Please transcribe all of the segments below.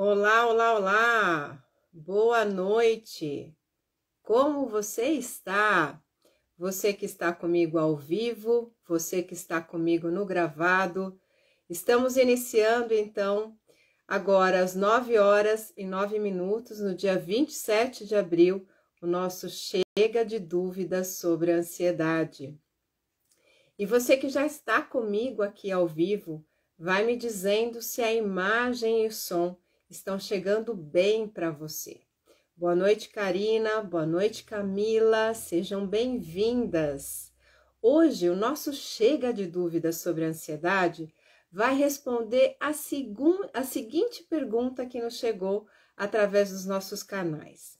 Olá, olá, olá! Boa noite! Como você está? Você que está comigo ao vivo, você que está comigo no gravado. Estamos iniciando então agora às 9 horas e 9 minutos, no dia 27 de abril, o nosso Chega de Dúvidas sobre a Ansiedade. E você que já está comigo aqui ao vivo, vai me dizendo se a imagem e o som estão chegando bem para você. Boa noite, Karina. Boa noite, Camila. Sejam bem-vindas. Hoje, o nosso Chega de Dúvidas sobre Ansiedade vai responder a, segun, a seguinte pergunta que nos chegou através dos nossos canais: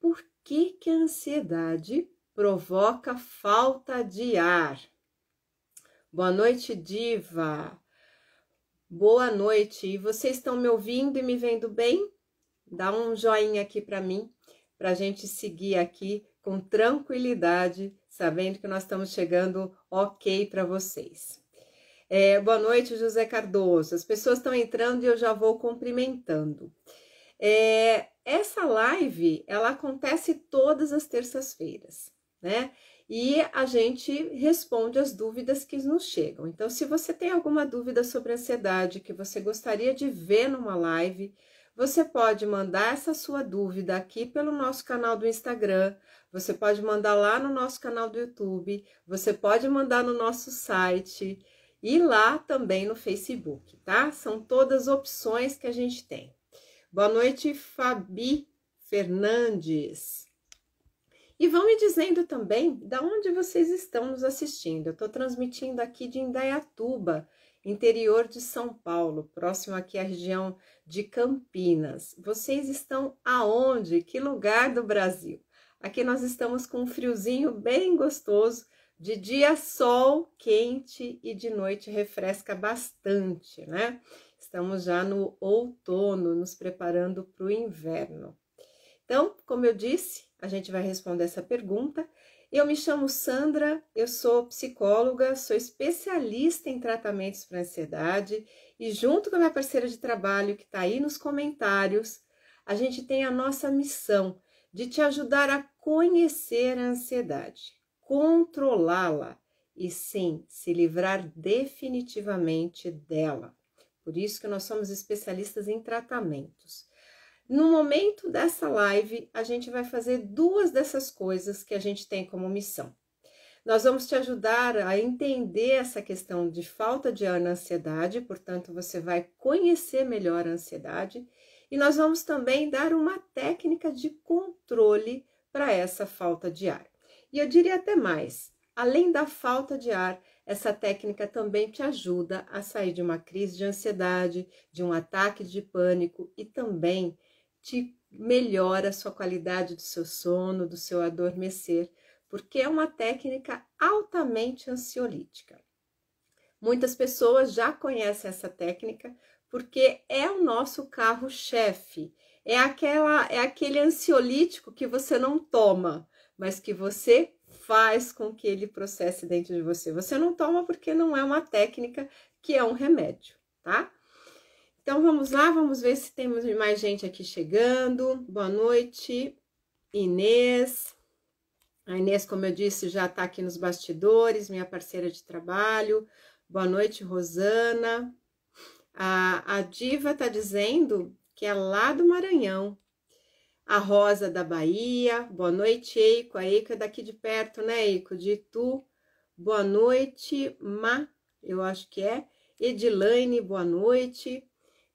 Por que, que a ansiedade provoca falta de ar? Boa noite, Diva. Boa noite. Vocês estão me ouvindo e me vendo bem? Dá um joinha aqui para mim, para a gente seguir aqui com tranquilidade, sabendo que nós estamos chegando ok para vocês. É, boa noite, José Cardoso. As pessoas estão entrando e eu já vou cumprimentando. É, essa live ela acontece todas as terças-feiras, né? e a gente responde as dúvidas que nos chegam. Então, se você tem alguma dúvida sobre ansiedade que você gostaria de ver numa live, você pode mandar essa sua dúvida aqui pelo nosso canal do Instagram, você pode mandar lá no nosso canal do YouTube, você pode mandar no nosso site e lá também no Facebook, tá? São todas opções que a gente tem. Boa noite, Fabi Fernandes. E vão me dizendo também da onde vocês estão nos assistindo. Eu estou transmitindo aqui de Indaiatuba, interior de São Paulo, próximo aqui à região de Campinas. Vocês estão aonde? Que lugar do Brasil? Aqui nós estamos com um friozinho bem gostoso, de dia sol quente e de noite refresca bastante, né? Estamos já no outono, nos preparando para o inverno. Então, como eu disse, a gente vai responder essa pergunta. Eu me chamo Sandra, eu sou psicóloga, sou especialista em tratamentos para ansiedade e junto com a minha parceira de trabalho que está aí nos comentários, a gente tem a nossa missão de te ajudar a conhecer a ansiedade, controlá-la e sim se livrar definitivamente dela. Por isso que nós somos especialistas em tratamentos. No momento dessa live, a gente vai fazer duas dessas coisas que a gente tem como missão. Nós vamos te ajudar a entender essa questão de falta de ar na ansiedade, portanto, você vai conhecer melhor a ansiedade, e nós vamos também dar uma técnica de controle para essa falta de ar. E eu diria até mais: além da falta de ar, essa técnica também te ajuda a sair de uma crise de ansiedade, de um ataque de pânico e também te melhora a sua qualidade do seu sono, do seu adormecer, porque é uma técnica altamente ansiolítica. Muitas pessoas já conhecem essa técnica porque é o nosso carro-chefe. É aquela é aquele ansiolítico que você não toma, mas que você faz com que ele processe dentro de você. Você não toma porque não é uma técnica que é um remédio, tá? Então vamos lá, vamos ver se temos mais gente aqui chegando. Boa noite, Inês. A Inês, como eu disse, já está aqui nos bastidores, minha parceira de trabalho. Boa noite, Rosana. A, a Diva está dizendo que é lá do Maranhão. A Rosa da Bahia. Boa noite, Eico. A Eico é daqui de perto, né, Eico? De tu. Boa noite, Ma. Eu acho que é. Edilane, boa noite.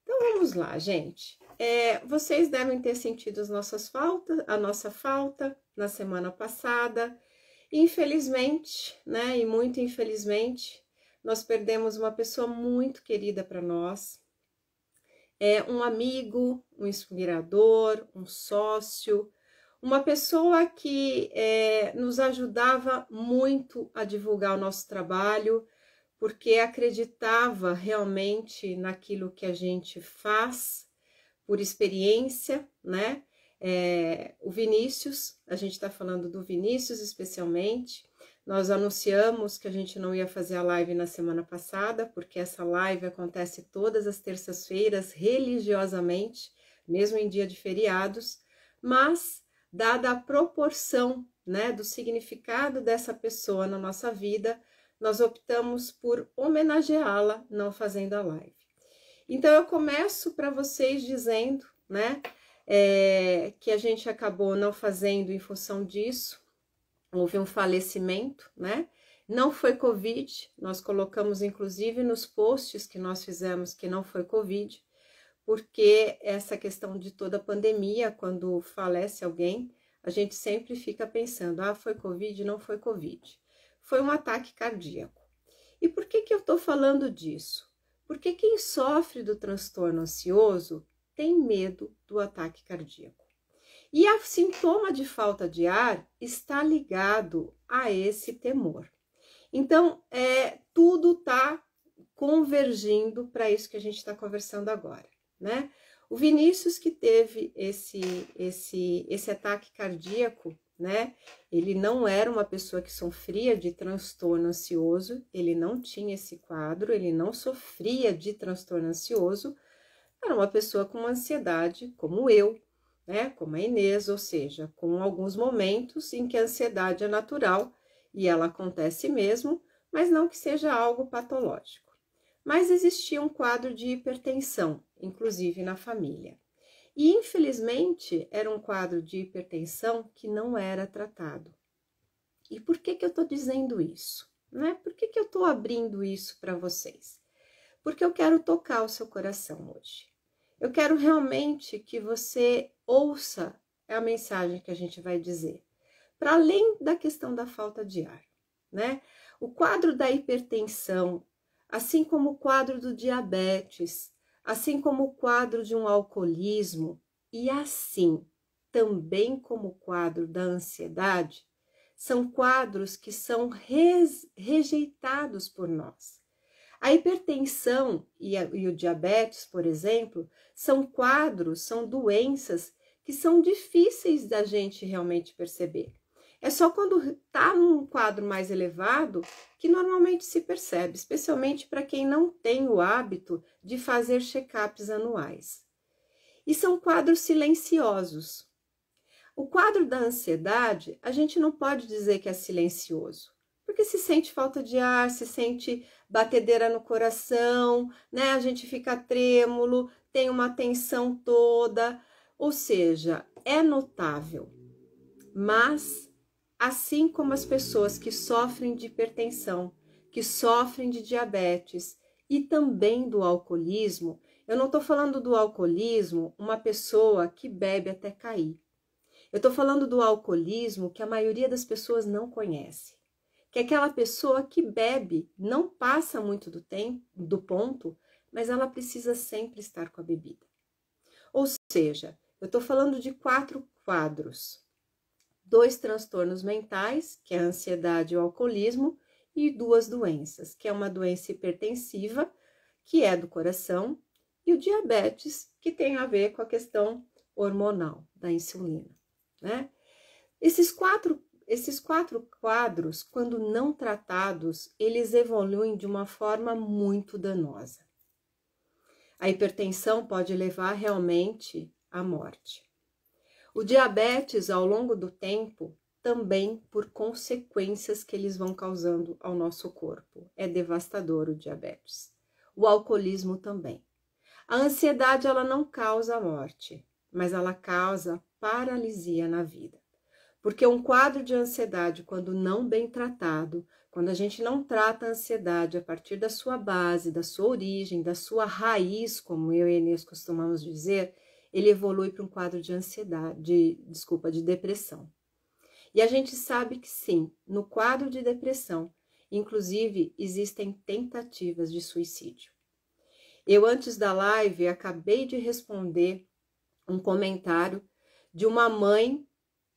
Então vamos lá, gente. É, vocês devem ter sentido as nossas faltas, a nossa falta na semana passada. Infelizmente, né? E muito infelizmente, nós perdemos uma pessoa muito querida para nós. É um amigo, um inspirador, um sócio, uma pessoa que é, nos ajudava muito a divulgar o nosso trabalho, porque acreditava realmente naquilo que a gente faz por experiência, né? É, o Vinícius, a gente está falando do Vinícius especialmente. Nós anunciamos que a gente não ia fazer a live na semana passada, porque essa live acontece todas as terças-feiras, religiosamente, mesmo em dia de feriados, mas dada a proporção né, do significado dessa pessoa na nossa vida, nós optamos por homenageá-la não fazendo a live. Então, eu começo para vocês dizendo, né, é, que a gente acabou não fazendo em função disso, houve um falecimento, né, não foi Covid, nós colocamos inclusive nos posts que nós fizemos que não foi Covid, porque essa questão de toda a pandemia, quando falece alguém, a gente sempre fica pensando, ah, foi Covid, não foi Covid foi um ataque cardíaco. E por que, que eu estou falando disso? Porque quem sofre do transtorno ansioso tem medo do ataque cardíaco. E o sintoma de falta de ar está ligado a esse temor. Então, é, tudo está convergindo para isso que a gente está conversando agora, né? O Vinícius que teve esse, esse, esse ataque cardíaco, né? Ele não era uma pessoa que sofria de transtorno ansioso, ele não tinha esse quadro, ele não sofria de transtorno ansioso, era uma pessoa com ansiedade, como eu, né? Como a Inês, ou seja, com alguns momentos em que a ansiedade é natural e ela acontece mesmo, mas não que seja algo patológico. Mas existia um quadro de hipertensão, inclusive na família. E infelizmente era um quadro de hipertensão que não era tratado. E por que, que eu estou dizendo isso? Né? Por que, que eu estou abrindo isso para vocês? Porque eu quero tocar o seu coração hoje. Eu quero realmente que você ouça a mensagem que a gente vai dizer, para além da questão da falta de ar. Né? O quadro da hipertensão, assim como o quadro do diabetes, assim como o quadro de um alcoolismo e assim também como o quadro da ansiedade, são quadros que são rejeitados por nós. A hipertensão e, a, e o diabetes, por exemplo, são quadros, são doenças que são difíceis da gente realmente perceber. É só quando está num quadro mais elevado que normalmente se percebe, especialmente para quem não tem o hábito de fazer check-ups anuais. E são quadros silenciosos. O quadro da ansiedade, a gente não pode dizer que é silencioso, porque se sente falta de ar, se sente batedeira no coração, né? A gente fica trêmulo, tem uma tensão toda, ou seja, é notável, mas assim como as pessoas que sofrem de hipertensão, que sofrem de diabetes e também do alcoolismo. Eu não estou falando do alcoolismo uma pessoa que bebe até cair. Eu estou falando do alcoolismo que a maioria das pessoas não conhece, que é aquela pessoa que bebe não passa muito do tempo, do ponto, mas ela precisa sempre estar com a bebida. Ou seja, eu estou falando de quatro quadros dois transtornos mentais, que é a ansiedade e o alcoolismo, e duas doenças, que é uma doença hipertensiva, que é do coração, e o diabetes, que tem a ver com a questão hormonal da insulina, né? Esses quatro, esses quatro quadros, quando não tratados, eles evoluem de uma forma muito danosa. A hipertensão pode levar realmente à morte. O diabetes, ao longo do tempo, também por consequências que eles vão causando ao nosso corpo. É devastador o diabetes. O alcoolismo também. A ansiedade ela não causa morte, mas ela causa paralisia na vida. Porque um quadro de ansiedade, quando não bem tratado, quando a gente não trata a ansiedade a partir da sua base, da sua origem, da sua raiz, como eu e Inês costumamos dizer, ele evolui para um quadro de ansiedade, de, desculpa, de depressão. E a gente sabe que sim, no quadro de depressão, inclusive existem tentativas de suicídio. Eu antes da live acabei de responder um comentário de uma mãe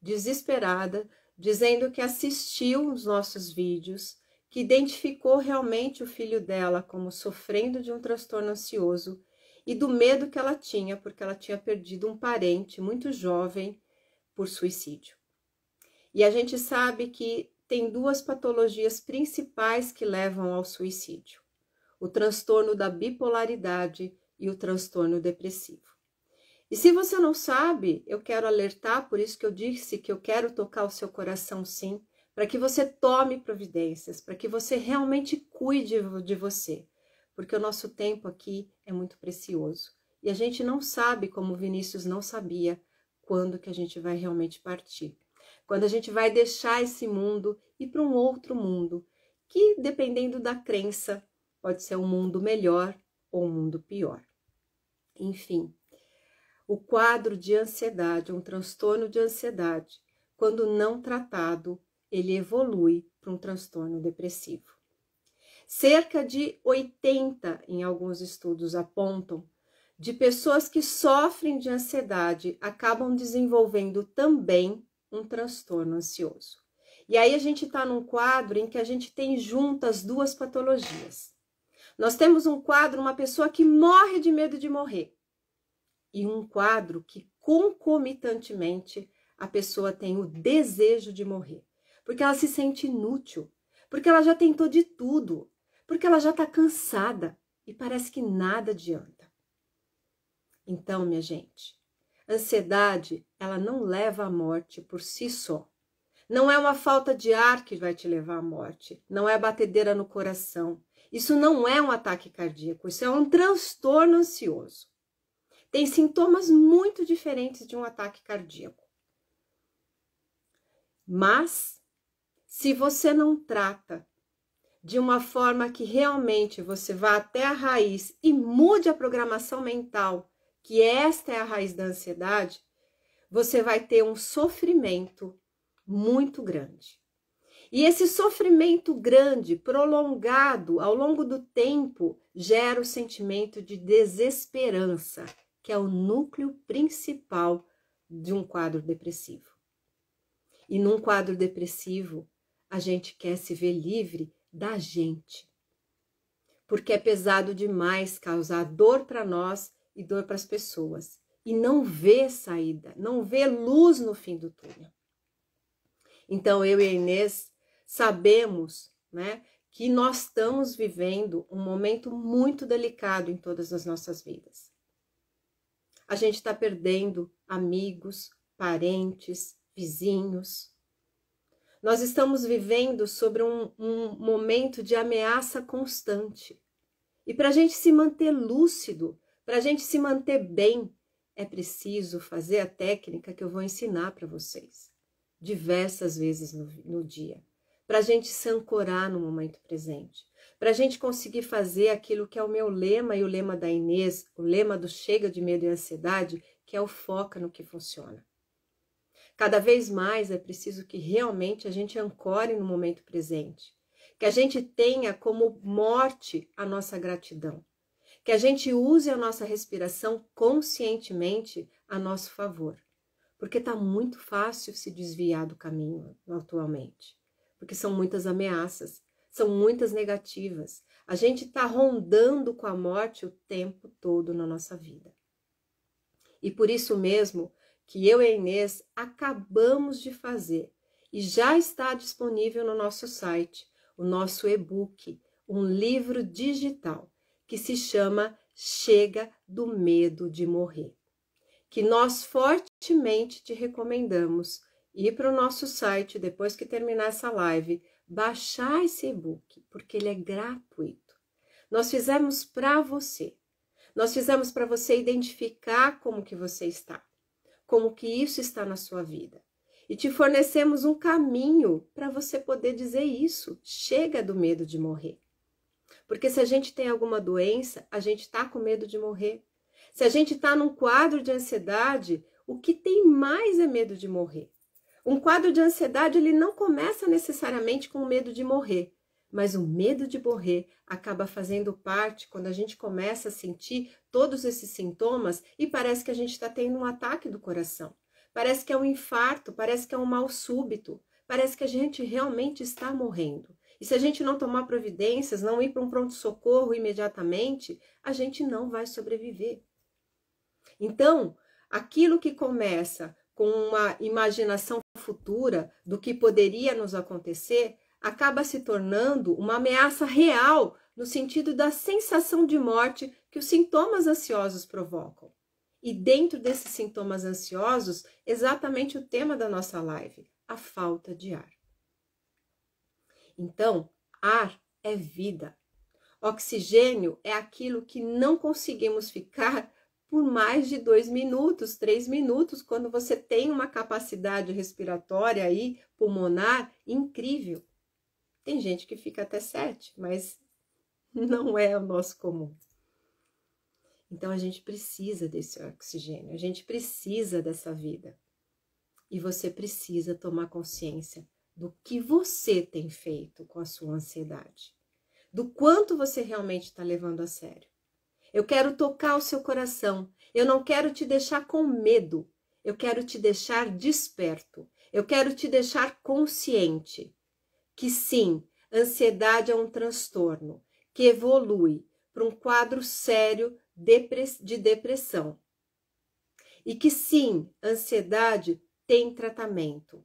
desesperada dizendo que assistiu os nossos vídeos, que identificou realmente o filho dela como sofrendo de um transtorno ansioso e do medo que ela tinha, porque ela tinha perdido um parente muito jovem por suicídio. E a gente sabe que tem duas patologias principais que levam ao suicídio: o transtorno da bipolaridade e o transtorno depressivo. E se você não sabe, eu quero alertar, por isso que eu disse que eu quero tocar o seu coração sim, para que você tome providências, para que você realmente cuide de você, porque o nosso tempo aqui é muito precioso. E a gente não sabe, como Vinícius não sabia, quando que a gente vai realmente partir. Quando a gente vai deixar esse mundo e para um outro mundo, que dependendo da crença, pode ser um mundo melhor ou um mundo pior. Enfim, o quadro de ansiedade, um transtorno de ansiedade, quando não tratado, ele evolui para um transtorno depressivo. Cerca de 80, em alguns estudos apontam, de pessoas que sofrem de ansiedade acabam desenvolvendo também um transtorno ansioso. E aí a gente está num quadro em que a gente tem juntas duas patologias. Nós temos um quadro, uma pessoa que morre de medo de morrer, e um quadro que concomitantemente a pessoa tem o desejo de morrer, porque ela se sente inútil, porque ela já tentou de tudo, porque ela já está cansada e parece que nada adianta. Então, minha gente, ansiedade, ela não leva à morte por si só. Não é uma falta de ar que vai te levar à morte, não é batedeira no coração. Isso não é um ataque cardíaco, isso é um transtorno ansioso. Tem sintomas muito diferentes de um ataque cardíaco. Mas se você não trata de uma forma que realmente você vá até a raiz e mude a programação mental, que esta é a raiz da ansiedade, você vai ter um sofrimento muito grande. E esse sofrimento grande, prolongado ao longo do tempo, gera o sentimento de desesperança, que é o núcleo principal de um quadro depressivo. E num quadro depressivo, a gente quer se ver livre da gente. Porque é pesado demais causar dor para nós e dor para as pessoas. E não vê saída, não vê luz no fim do túnel. Então, eu e a Inês sabemos né, que nós estamos vivendo um momento muito delicado em todas as nossas vidas. A gente está perdendo amigos, parentes, vizinhos, nós estamos vivendo sobre um, um momento de ameaça constante. E para a gente se manter lúcido, para a gente se manter bem, é preciso fazer a técnica que eu vou ensinar para vocês diversas vezes no, no dia, para a gente se ancorar no momento presente, para a gente conseguir fazer aquilo que é o meu lema e o lema da Inês, o lema do Chega de Medo e Ansiedade, que é o foca no que funciona. Cada vez mais é preciso que realmente a gente ancore no momento presente, que a gente tenha como morte a nossa gratidão, que a gente use a nossa respiração conscientemente a nosso favor, porque está muito fácil se desviar do caminho atualmente, porque são muitas ameaças, são muitas negativas. A gente está rondando com a morte o tempo todo na nossa vida. E por isso mesmo, que eu e a Inês acabamos de fazer e já está disponível no nosso site, o nosso e-book, um livro digital que se chama Chega do Medo de Morrer, que nós fortemente te recomendamos ir para o nosso site depois que terminar essa live, baixar esse e-book, porque ele é gratuito. Nós fizemos para você. Nós fizemos para você identificar como que você está como que isso está na sua vida. E te fornecemos um caminho para você poder dizer isso. Chega do medo de morrer. Porque se a gente tem alguma doença, a gente está com medo de morrer. Se a gente está num quadro de ansiedade, o que tem mais é medo de morrer. Um quadro de ansiedade ele não começa necessariamente com medo de morrer, mas o medo de morrer acaba fazendo parte quando a gente começa a sentir todos esses sintomas e parece que a gente está tendo um ataque do coração. Parece que é um infarto, parece que é um mal súbito, parece que a gente realmente está morrendo. E se a gente não tomar providências, não ir para um pronto-socorro imediatamente, a gente não vai sobreviver. Então, aquilo que começa com uma imaginação futura do que poderia nos acontecer acaba se tornando uma ameaça real no sentido da sensação de morte que os sintomas ansiosos provocam. E dentro desses sintomas ansiosos, exatamente o tema da nossa live, a falta de ar. Então, ar é vida. Oxigênio é aquilo que não conseguimos ficar por mais de dois minutos, três minutos, quando você tem uma capacidade respiratória e pulmonar, incrível. Tem gente que fica até sete, mas não é o nosso comum. Então a gente precisa desse oxigênio, a gente precisa dessa vida. E você precisa tomar consciência do que você tem feito com a sua ansiedade, do quanto você realmente está levando a sério. Eu quero tocar o seu coração, eu não quero te deixar com medo, eu quero te deixar desperto, eu quero te deixar consciente que sim, ansiedade é um transtorno que evolui para um quadro sério de depressão. E que sim, ansiedade tem tratamento.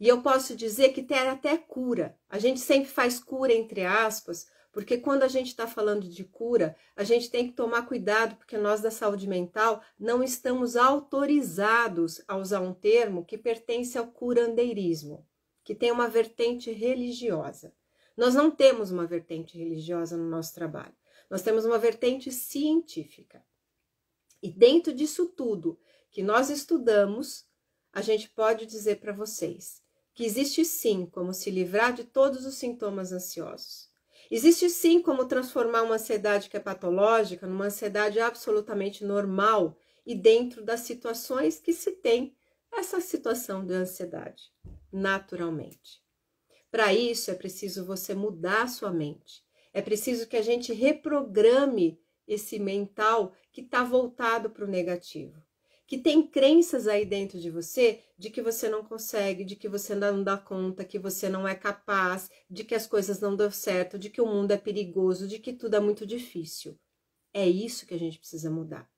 E eu posso dizer que tem até cura. A gente sempre faz cura, entre aspas, porque quando a gente está falando de cura, a gente tem que tomar cuidado, porque nós da saúde mental não estamos autorizados a usar um termo que pertence ao curandeirismo que tem uma vertente religiosa. Nós não temos uma vertente religiosa no nosso trabalho, nós temos uma vertente científica. E dentro disso tudo que nós estudamos, a gente pode dizer para vocês que existe sim como se livrar de todos os sintomas ansiosos. Existe sim como transformar uma ansiedade que é patológica numa ansiedade absolutamente normal e dentro das situações que se tem essa situação de ansiedade naturalmente. Para isso é preciso você mudar sua mente. É preciso que a gente reprograme esse mental que está voltado para o negativo, que tem crenças aí dentro de você de que você não consegue, de que você não dá conta, que você não é capaz, de que as coisas não dão certo, de que o mundo é perigoso, de que tudo é muito difícil. É isso que a gente precisa mudar.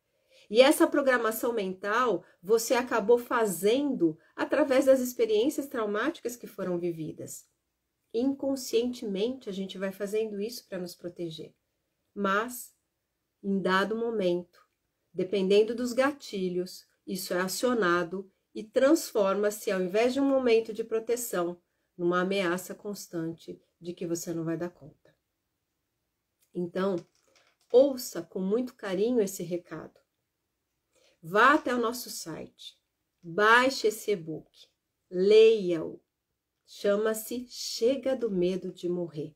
E essa programação mental você acabou fazendo através das experiências traumáticas que foram vividas. Inconscientemente a gente vai fazendo isso para nos proteger. Mas, em dado momento, dependendo dos gatilhos, isso é acionado e transforma-se, ao invés de um momento de proteção, numa ameaça constante de que você não vai dar conta. Então, ouça com muito carinho esse recado. Vá até o nosso site, baixe esse e-book, leia-o. Chama-se Chega do Medo de Morrer.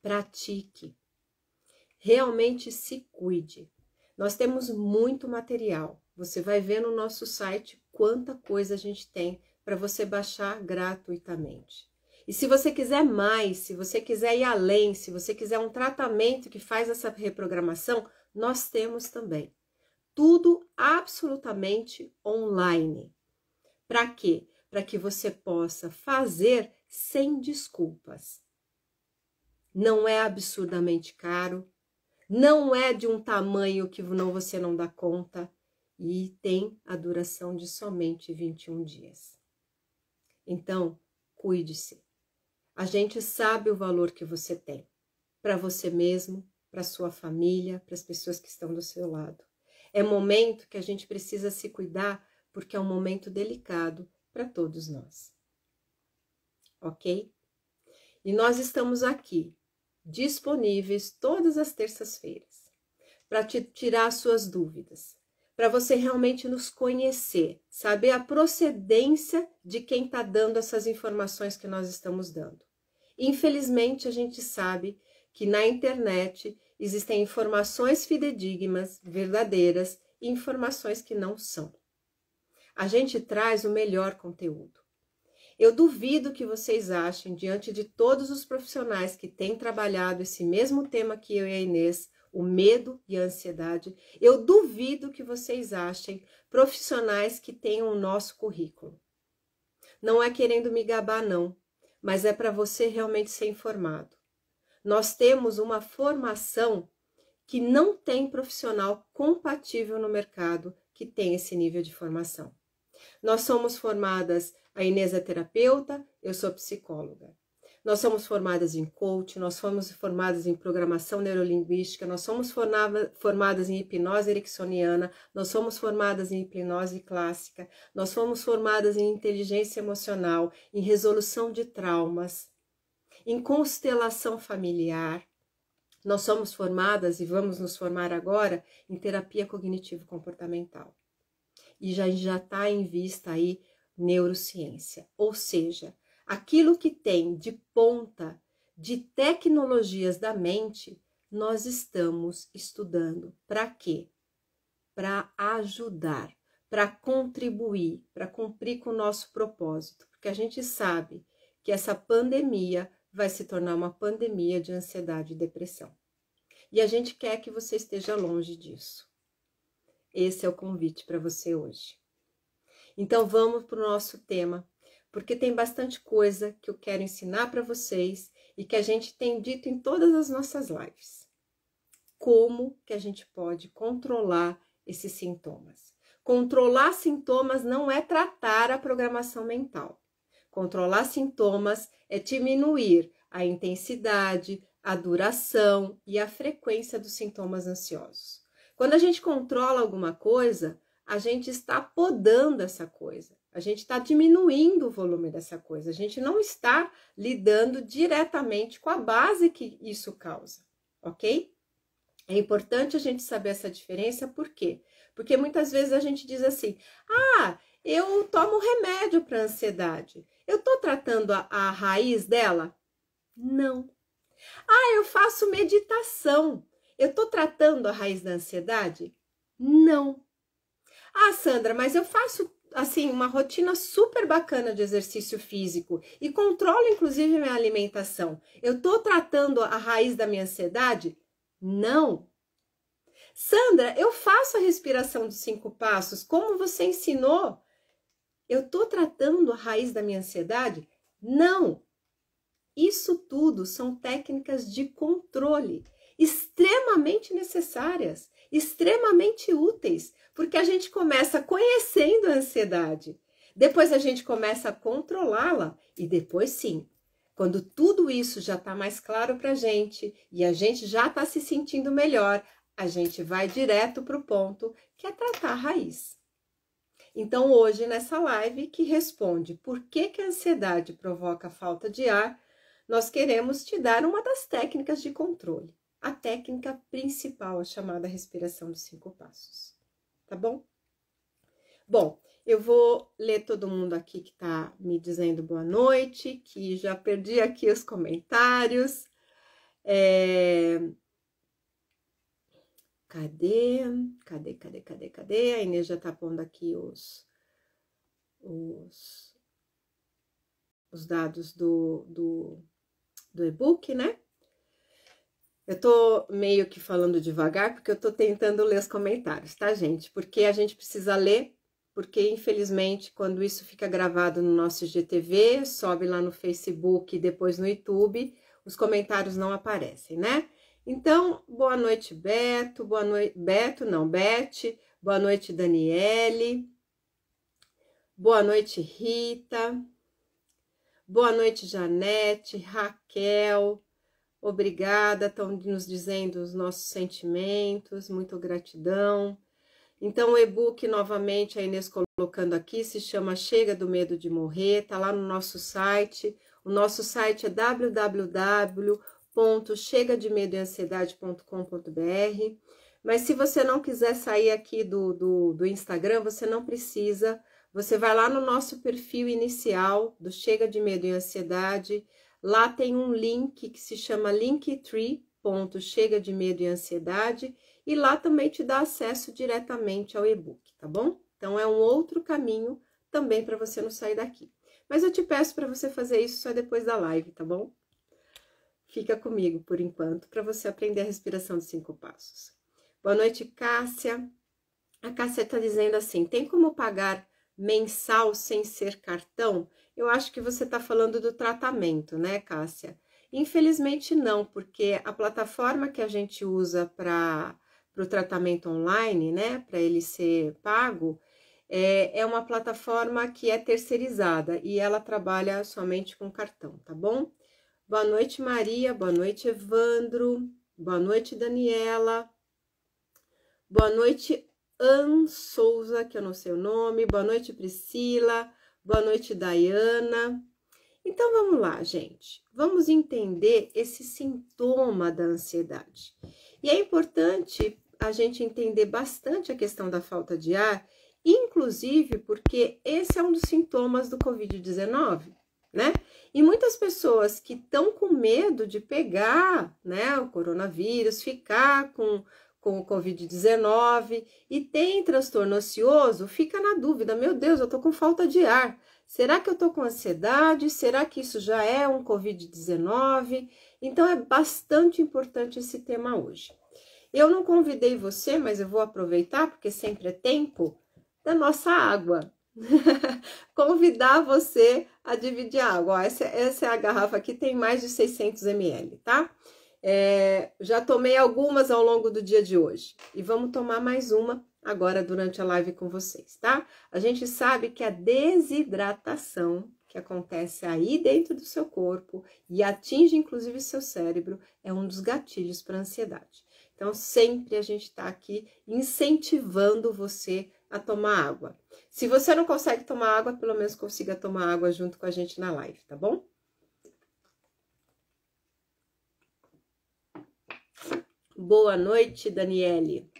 Pratique. Realmente se cuide. Nós temos muito material. Você vai ver no nosso site quanta coisa a gente tem para você baixar gratuitamente. E se você quiser mais, se você quiser ir além, se você quiser um tratamento que faz essa reprogramação, nós temos também tudo absolutamente online. Para quê? Para que você possa fazer sem desculpas. Não é absurdamente caro, não é de um tamanho que não, você não dá conta e tem a duração de somente 21 dias. Então, cuide-se. A gente sabe o valor que você tem para você mesmo, para sua família, para as pessoas que estão do seu lado. É momento que a gente precisa se cuidar, porque é um momento delicado para todos nós. Ok? E nós estamos aqui, disponíveis todas as terças-feiras, para te tirar suas dúvidas, para você realmente nos conhecer, saber a procedência de quem está dando essas informações que nós estamos dando. Infelizmente, a gente sabe que na internet Existem informações fidedignas, verdadeiras, e informações que não são. A gente traz o melhor conteúdo. Eu duvido que vocês achem, diante de todos os profissionais que têm trabalhado esse mesmo tema que eu e a Inês, o medo e a ansiedade, eu duvido que vocês achem profissionais que tenham o nosso currículo. Não é querendo me gabar, não, mas é para você realmente ser informado. Nós temos uma formação que não tem profissional compatível no mercado que tem esse nível de formação. Nós somos formadas, a Inês é terapeuta, eu sou psicóloga. Nós somos formadas em coach, nós somos formadas em programação neurolinguística, nós somos formadas em hipnose ericksoniana, nós somos formadas em hipnose clássica, nós somos formadas em inteligência emocional, em resolução de traumas em constelação familiar. Nós somos formadas e vamos nos formar agora em terapia cognitivo-comportamental. E já está em vista aí neurociência. Ou seja, aquilo que tem de ponta de tecnologias da mente, nós estamos estudando. Para quê? Para ajudar, para contribuir, para cumprir com o nosso propósito. Porque a gente sabe que essa pandemia vai se tornar uma pandemia de ansiedade e depressão. E a gente quer que você esteja longe disso. Esse é o convite para você hoje. Então vamos para o nosso tema, porque tem bastante coisa que eu quero ensinar para vocês e que a gente tem dito em todas as nossas lives. Como que a gente pode controlar esses sintomas? Controlar sintomas não é tratar a programação mental. Controlar sintomas é diminuir a intensidade, a duração e a frequência dos sintomas ansiosos. Quando a gente controla alguma coisa, a gente está podando essa coisa, a gente está diminuindo o volume dessa coisa, a gente não está lidando diretamente com a base que isso causa, ok? É importante a gente saber essa diferença, por quê? Porque muitas vezes a gente diz assim: ah, eu tomo remédio para ansiedade. Eu estou tratando a, a raiz dela? Não. Ah, eu faço meditação. Eu estou tratando a raiz da ansiedade? Não. Ah, Sandra, mas eu faço assim uma rotina super bacana de exercício físico e controlo inclusive minha alimentação. Eu estou tratando a raiz da minha ansiedade? Não. Sandra, eu faço a respiração dos cinco passos, como você ensinou, eu estou tratando a raiz da minha ansiedade? Não! Isso tudo são técnicas de controle extremamente necessárias, extremamente úteis, porque a gente começa conhecendo a ansiedade, depois a gente começa a controlá-la e depois sim, quando tudo isso já está mais claro para a gente e a gente já está se sentindo melhor, a gente vai direto para o ponto que é tratar a raiz. Então, hoje, nessa live que responde por que, que a ansiedade provoca falta de ar, nós queremos te dar uma das técnicas de controle, a técnica principal, a chamada respiração dos cinco passos. Tá bom? Bom, eu vou ler todo mundo aqui que está me dizendo boa noite, que já perdi aqui os comentários. É, Cadê? Cadê, cadê, cadê, cadê? A Inês já tá pondo aqui os, os, os dados do, do, do e-book, né? Eu tô meio que falando devagar, porque eu tô tentando ler os comentários, tá, gente? Porque a gente precisa ler, porque infelizmente, quando isso fica gravado no nosso IGTV, sobe lá no Facebook e depois no YouTube, os comentários não aparecem, né? Então, boa noite, Beto. Boa noite, Beto, não, Beth. Boa noite, Daniele. Boa noite, Rita. Boa noite, Janete, Raquel. Obrigada, estão nos dizendo os nossos sentimentos, muito gratidão. Então, o e-book, novamente, a Inês colocando aqui, se chama Chega do Medo de Morrer, está lá no nosso site. O nosso site é www www.chegademedoeansiedade.com.br. Mas se você não quiser sair aqui do, do, do, Instagram, você não precisa. Você vai lá no nosso perfil inicial do Chega de Medo e Ansiedade. Lá tem um link que se chama linktree.chega de medo e ansiedade. E lá também te dá acesso diretamente ao e-book, tá bom? Então é um outro caminho também para você não sair daqui. Mas eu te peço para você fazer isso só depois da live, tá bom? Fica comigo por enquanto para você aprender a respiração de cinco passos. Boa noite, Cássia. A Cássia está dizendo assim: tem como pagar mensal sem ser cartão? Eu acho que você está falando do tratamento, né, Cássia? Infelizmente não, porque a plataforma que a gente usa para o tratamento online, né, para ele ser pago, é, é uma plataforma que é terceirizada e ela trabalha somente com cartão, tá bom? Boa noite, Maria. Boa noite, Evandro. Boa noite, Daniela. Boa noite, An Souza, que eu não sei o nome. Boa noite, Priscila. Boa noite, Dayana. Então vamos lá, gente. Vamos entender esse sintoma da ansiedade. E é importante a gente entender bastante a questão da falta de ar, inclusive porque esse é um dos sintomas do COVID-19 né? E muitas pessoas que estão com medo de pegar, né, o coronavírus, ficar com, com o Covid-19 e tem transtorno ansioso, fica na dúvida: meu Deus, eu tô com falta de ar. Será que eu tô com ansiedade? Será que isso já é um Covid-19? Então é bastante importante esse tema hoje. Eu não convidei você, mas eu vou aproveitar, porque sempre é tempo, da nossa água. Convidar você a dividir água. Ó, essa, essa é a garrafa aqui, tem mais de 600 ml, tá? É, já tomei algumas ao longo do dia de hoje e vamos tomar mais uma agora durante a live com vocês, tá? A gente sabe que a desidratação que acontece aí dentro do seu corpo e atinge inclusive o seu cérebro é um dos gatilhos para ansiedade. Então sempre a gente está aqui incentivando você a tomar água. Se você não consegue tomar água, pelo menos consiga tomar água junto com a gente na live, tá bom? Boa noite, Daniele.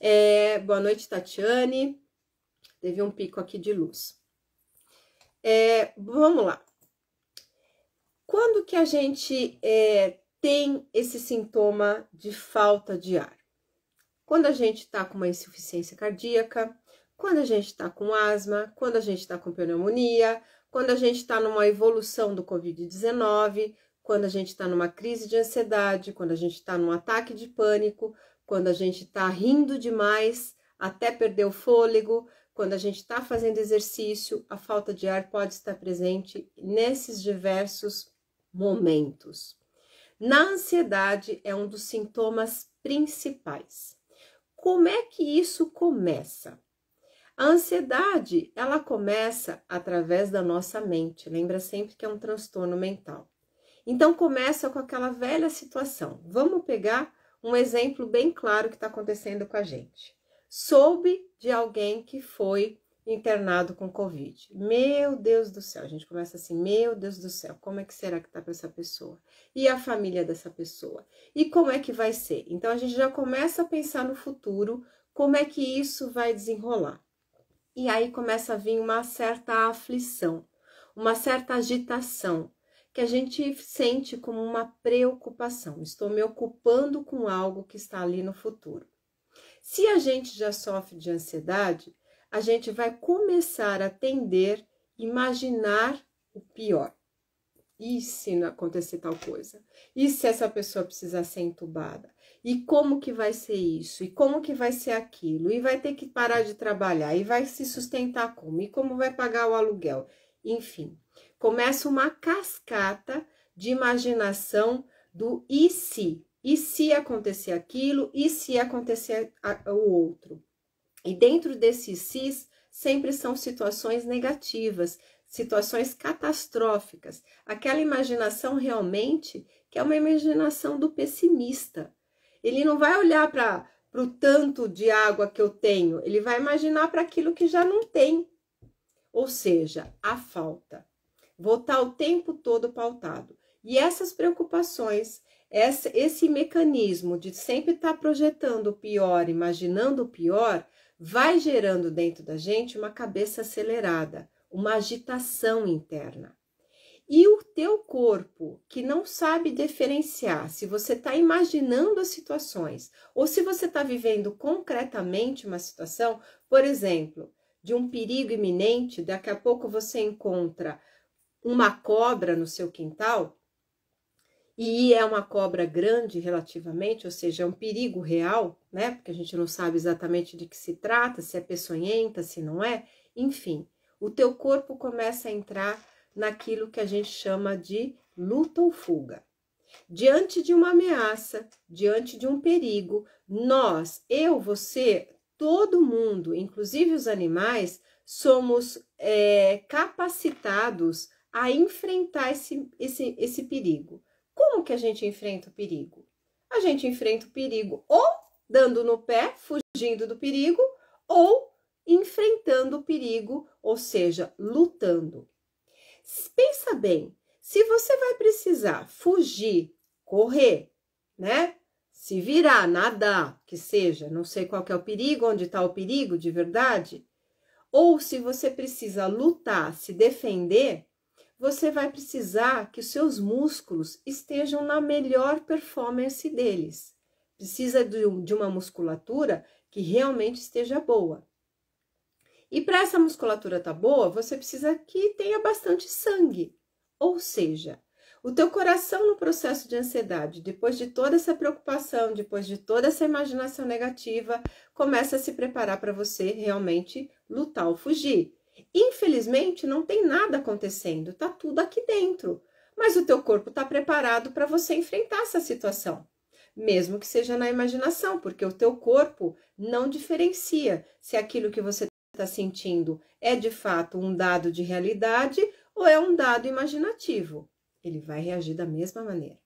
É, boa noite, Tatiane. Teve um pico aqui de luz. É, vamos lá. Quando que a gente é, tem esse sintoma de falta de ar? quando a gente está com uma insuficiência cardíaca, quando a gente está com asma, quando a gente está com pneumonia, quando a gente está numa evolução do Covid-19, quando a gente está numa crise de ansiedade, quando a gente está num ataque de pânico, quando a gente está rindo demais até perder o fôlego, quando a gente está fazendo exercício, a falta de ar pode estar presente nesses diversos momentos. Na ansiedade, é um dos sintomas principais. Como é que isso começa? A ansiedade, ela começa através da nossa mente. Lembra sempre que é um transtorno mental. Então começa com aquela velha situação. Vamos pegar um exemplo bem claro que está acontecendo com a gente. Soube de alguém que foi internado com Covid. Meu Deus do céu, a gente começa assim, meu Deus do céu, como é que será que tá para essa pessoa? E a família dessa pessoa? E como é que vai ser? Então a gente já começa a pensar no futuro, como é que isso vai desenrolar. E aí começa a vir uma certa aflição, uma certa agitação, que a gente sente como uma preocupação. Estou me ocupando com algo que está ali no futuro. Se a gente já sofre de ansiedade, a gente vai começar a tender, imaginar o pior. E se não acontecer tal coisa? E se essa pessoa precisar ser entubada? E como que vai ser isso? E como que vai ser aquilo? E vai ter que parar de trabalhar? E vai se sustentar como? E como vai pagar o aluguel? Enfim, começa uma cascata de imaginação do e se? E se acontecer aquilo? E se acontecer o outro? E dentro desses cis, sempre são situações negativas, situações catastróficas, aquela imaginação realmente que é uma imaginação do pessimista. Ele não vai olhar para o tanto de água que eu tenho, ele vai imaginar para aquilo que já não tem, ou seja, a falta. Vou estar o tempo todo pautado. E essas preocupações, esse mecanismo de sempre estar tá projetando o pior, imaginando o pior, vai gerando dentro da gente uma cabeça acelerada, uma agitação interna. E o teu corpo, que não sabe diferenciar se você está imaginando as situações ou se você está vivendo concretamente uma situação, por exemplo, de um perigo iminente, daqui a pouco você encontra uma cobra no seu quintal, e é uma cobra grande relativamente, ou seja, é um perigo real, né? Porque a gente não sabe exatamente de que se trata, se é peçonhenta, se não é. Enfim, o teu corpo começa a entrar naquilo que a gente chama de luta ou fuga. Diante de uma ameaça, diante de um perigo, nós, eu, você, todo mundo, inclusive os animais, somos é, capacitados a enfrentar esse, esse, esse perigo. Como que a gente enfrenta o perigo? A gente enfrenta o perigo ou dando no pé, fugindo do perigo, ou enfrentando o perigo, ou seja, lutando. Pensa bem, se você vai precisar fugir, correr, né? Se virar, nadar, que seja, não sei qual é o perigo, onde está o perigo de verdade, ou se você precisa lutar, se defender, você vai precisar que os seus músculos estejam na melhor performance deles. Precisa de uma musculatura que realmente esteja boa. E para essa musculatura estar tá boa, você precisa que tenha bastante sangue. Ou seja, o teu coração no processo de ansiedade, depois de toda essa preocupação, depois de toda essa imaginação negativa, começa a se preparar para você realmente lutar ou fugir. Infelizmente, não tem nada acontecendo, tá tudo aqui dentro, mas o teu corpo está preparado para você enfrentar essa situação, mesmo que seja na imaginação, porque o teu corpo não diferencia se aquilo que você está sentindo é de fato um dado de realidade ou é um dado imaginativo. Ele vai reagir da mesma maneira.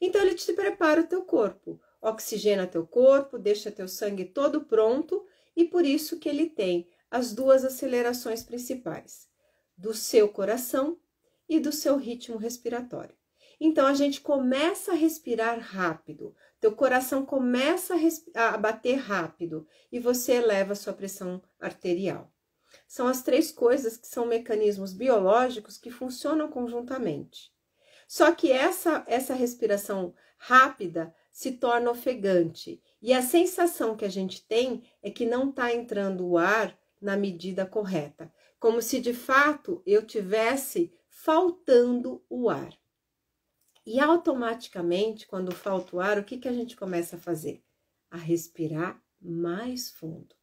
Então ele te prepara o teu corpo, oxigena teu corpo, deixa teu sangue todo pronto e por isso que ele tem as duas acelerações principais, do seu coração e do seu ritmo respiratório. Então a gente começa a respirar rápido, teu coração começa a, a bater rápido e você eleva a sua pressão arterial. São as três coisas que são mecanismos biológicos que funcionam conjuntamente. Só que essa, essa respiração rápida se torna ofegante e a sensação que a gente tem é que não está entrando o ar na medida correta, como se de fato eu tivesse faltando o ar. E automaticamente, quando falta o ar, o que, que a gente começa a fazer? A respirar mais fundo,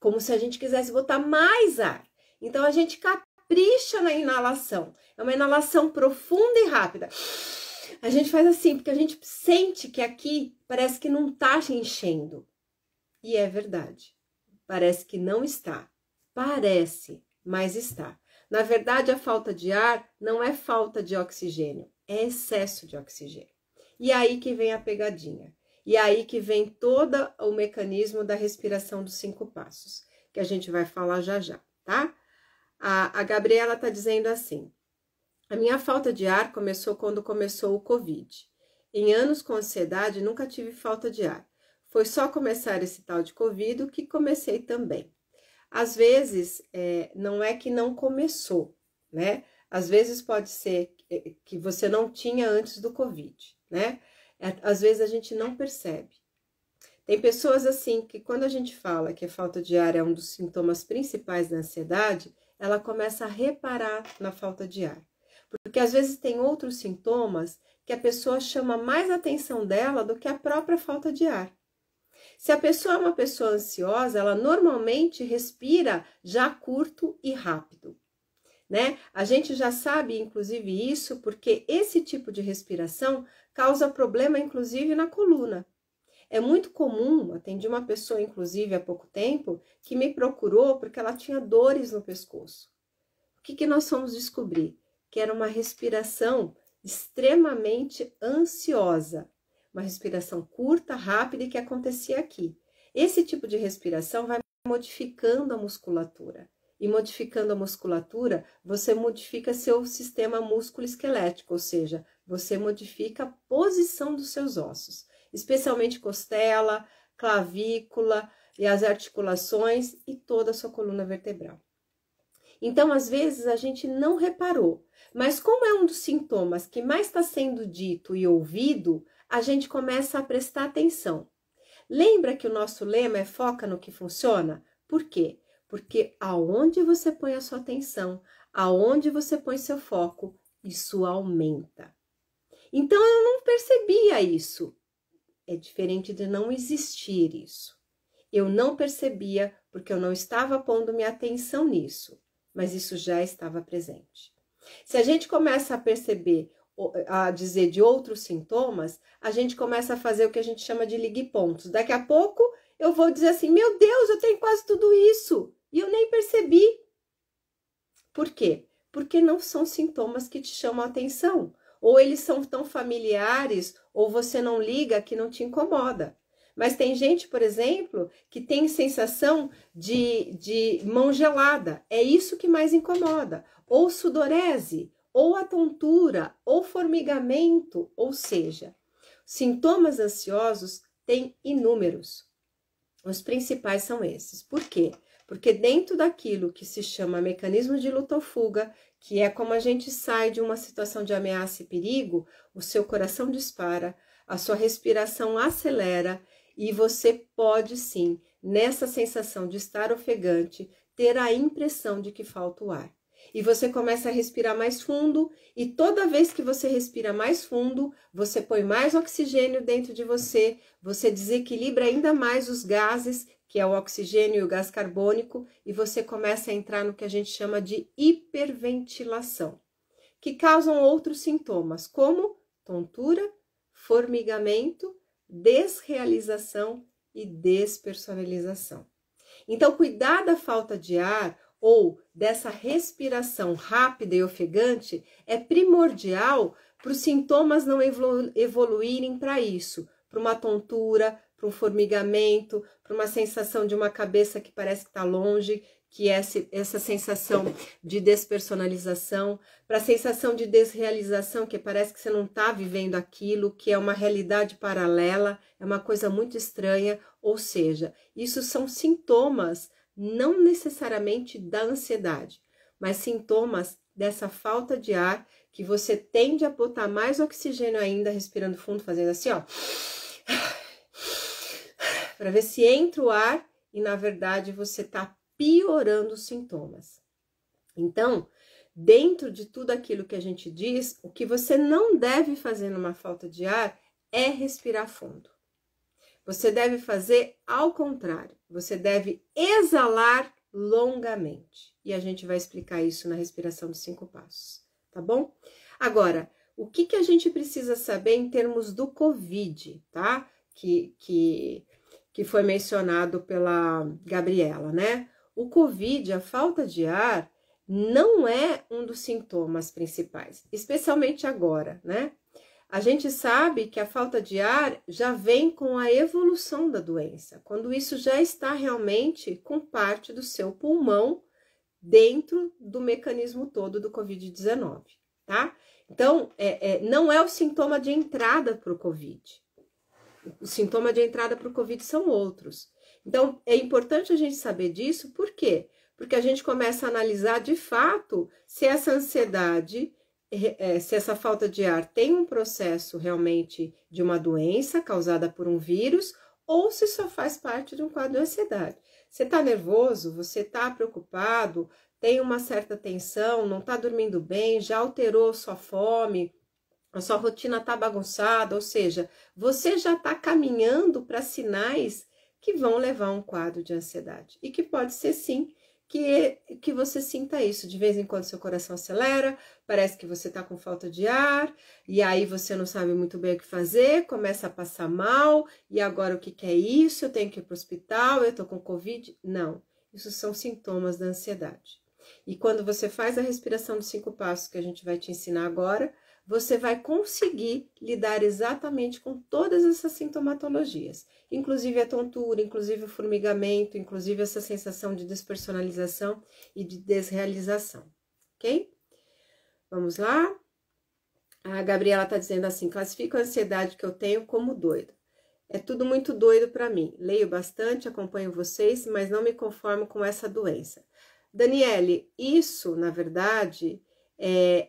como se a gente quisesse botar mais ar. Então a gente capricha na inalação, é uma inalação profunda e rápida. A gente faz assim, porque a gente sente que aqui parece que não está enchendo. E é verdade, parece que não está. Parece, mas está. Na verdade, a falta de ar não é falta de oxigênio, é excesso de oxigênio. E é aí que vem a pegadinha. E é aí que vem todo o mecanismo da respiração dos cinco passos, que a gente vai falar já já, tá? A, a Gabriela está dizendo assim: a minha falta de ar começou quando começou o Covid. Em anos com ansiedade, nunca tive falta de ar. Foi só começar esse tal de Covid que comecei também. Às vezes, é, não é que não começou, né? Às vezes pode ser que você não tinha antes do Covid, né? É, às vezes a gente não percebe. Tem pessoas assim que, quando a gente fala que a falta de ar é um dos sintomas principais da ansiedade, ela começa a reparar na falta de ar. Porque às vezes tem outros sintomas que a pessoa chama mais atenção dela do que a própria falta de ar. Se a pessoa é uma pessoa ansiosa, ela normalmente respira já curto e rápido. Né? A gente já sabe, inclusive, isso porque esse tipo de respiração causa problema, inclusive, na coluna. É muito comum, atendi uma pessoa, inclusive, há pouco tempo, que me procurou porque ela tinha dores no pescoço. O que, que nós fomos descobrir? Que era uma respiração extremamente ansiosa uma respiração curta, rápida e que acontecia aqui. Esse tipo de respiração vai modificando a musculatura. E modificando a musculatura, você modifica seu sistema músculo-esquelético, ou seja, você modifica a posição dos seus ossos, especialmente costela, clavícula e as articulações e toda a sua coluna vertebral. Então, às vezes, a gente não reparou, mas como é um dos sintomas que mais está sendo dito e ouvido, a gente começa a prestar atenção. Lembra que o nosso lema é foca no que funciona? Por quê? Porque aonde você põe a sua atenção, aonde você põe seu foco, isso aumenta. Então eu não percebia isso. É diferente de não existir isso. Eu não percebia porque eu não estava pondo minha atenção nisso, mas isso já estava presente. Se a gente começa a perceber a dizer de outros sintomas, a gente começa a fazer o que a gente chama de ligue pontos. Daqui a pouco eu vou dizer assim: meu Deus, eu tenho quase tudo isso e eu nem percebi. Por quê? Porque não são sintomas que te chamam a atenção, ou eles são tão familiares, ou você não liga que não te incomoda. Mas tem gente, por exemplo, que tem sensação de, de mão gelada, é isso que mais incomoda, ou sudorese, ou a tontura, ou formigamento, ou seja, sintomas ansiosos têm inúmeros. Os principais são esses. Por quê? Porque dentro daquilo que se chama mecanismo de luta ou fuga, que é como a gente sai de uma situação de ameaça e perigo, o seu coração dispara, a sua respiração acelera e você pode sim, nessa sensação de estar ofegante, ter a impressão de que falta o ar. E você começa a respirar mais fundo, e toda vez que você respira mais fundo, você põe mais oxigênio dentro de você, você desequilibra ainda mais os gases, que é o oxigênio e o gás carbônico, e você começa a entrar no que a gente chama de hiperventilação, que causam outros sintomas, como tontura, formigamento, desrealização e despersonalização. Então, cuidar da falta de ar ou dessa respiração rápida e ofegante é primordial para os sintomas não evolu evoluírem para isso, para uma tontura, para um formigamento, para uma sensação de uma cabeça que parece que está longe, que é essa sensação de despersonalização, para a sensação de desrealização, que parece que você não está vivendo aquilo, que é uma realidade paralela, é uma coisa muito estranha, ou seja, isso são sintomas não necessariamente da ansiedade, mas sintomas dessa falta de ar que você tende a botar mais oxigênio ainda, respirando fundo, fazendo assim, ó, para ver se entra o ar e na verdade você está piorando os sintomas. Então, dentro de tudo aquilo que a gente diz, o que você não deve fazer numa falta de ar é respirar fundo. Você deve fazer ao contrário. Você deve exalar longamente. E a gente vai explicar isso na respiração dos cinco passos, tá bom? Agora, o que, que a gente precisa saber em termos do Covid, tá? Que, que, que foi mencionado pela Gabriela, né? O Covid, a falta de ar, não é um dos sintomas principais, especialmente agora, né? A gente sabe que a falta de ar já vem com a evolução da doença, quando isso já está realmente com parte do seu pulmão dentro do mecanismo todo do Covid-19, tá? Então, é, é, não é o sintoma de entrada para o Covid. O sintoma de entrada para o Covid são outros. Então, é importante a gente saber disso, por quê? Porque a gente começa a analisar de fato se essa ansiedade é, se essa falta de ar tem um processo realmente de uma doença causada por um vírus ou se só faz parte de um quadro de ansiedade. Você está nervoso, você está preocupado, tem uma certa tensão, não está dormindo bem, já alterou sua fome, a sua rotina está bagunçada, ou seja, você já está caminhando para sinais que vão levar a um quadro de ansiedade e que pode ser sim que, que você sinta isso. De vez em quando seu coração acelera, parece que você está com falta de ar, e aí você não sabe muito bem o que fazer, começa a passar mal, e agora o que, que é isso? Eu tenho que ir para o hospital, eu estou com Covid? Não, isso são sintomas da ansiedade. E quando você faz a respiração dos cinco passos que a gente vai te ensinar agora, você vai conseguir lidar exatamente com todas essas sintomatologias, inclusive a tontura, inclusive o formigamento, inclusive essa sensação de despersonalização e de desrealização, ok? Vamos lá? A Gabriela está dizendo assim: classifico a ansiedade que eu tenho como doido. É tudo muito doido para mim. Leio bastante, acompanho vocês, mas não me conformo com essa doença. Daniele, isso, na verdade, é,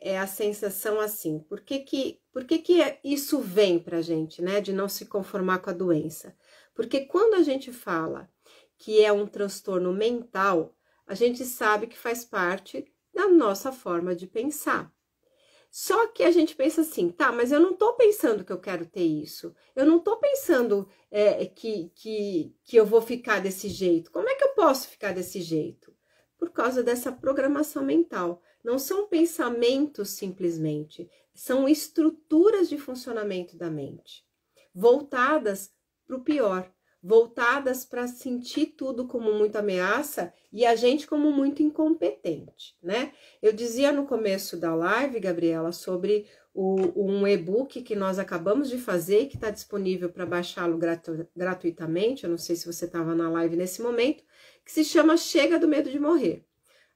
é, é, a sensação assim. Por que que, por que, que é, isso vem para a gente, né? De não se conformar com a doença. Porque quando a gente fala que é um transtorno mental, a gente sabe que faz parte da nossa forma de pensar. Só que a gente pensa assim, tá, mas eu não tô pensando que eu quero ter isso. Eu não tô pensando é, que, que, que eu vou ficar desse jeito. Como é que eu posso ficar desse jeito? Por causa dessa programação mental. Não são pensamentos simplesmente, são estruturas de funcionamento da mente, voltadas para o pior, voltadas para sentir tudo como muita ameaça e a gente como muito incompetente, né? Eu dizia no começo da live, Gabriela, sobre o, um e-book que nós acabamos de fazer, que está disponível para baixá-lo gratu gratuitamente. Eu não sei se você estava na live nesse momento, que se chama Chega do Medo de Morrer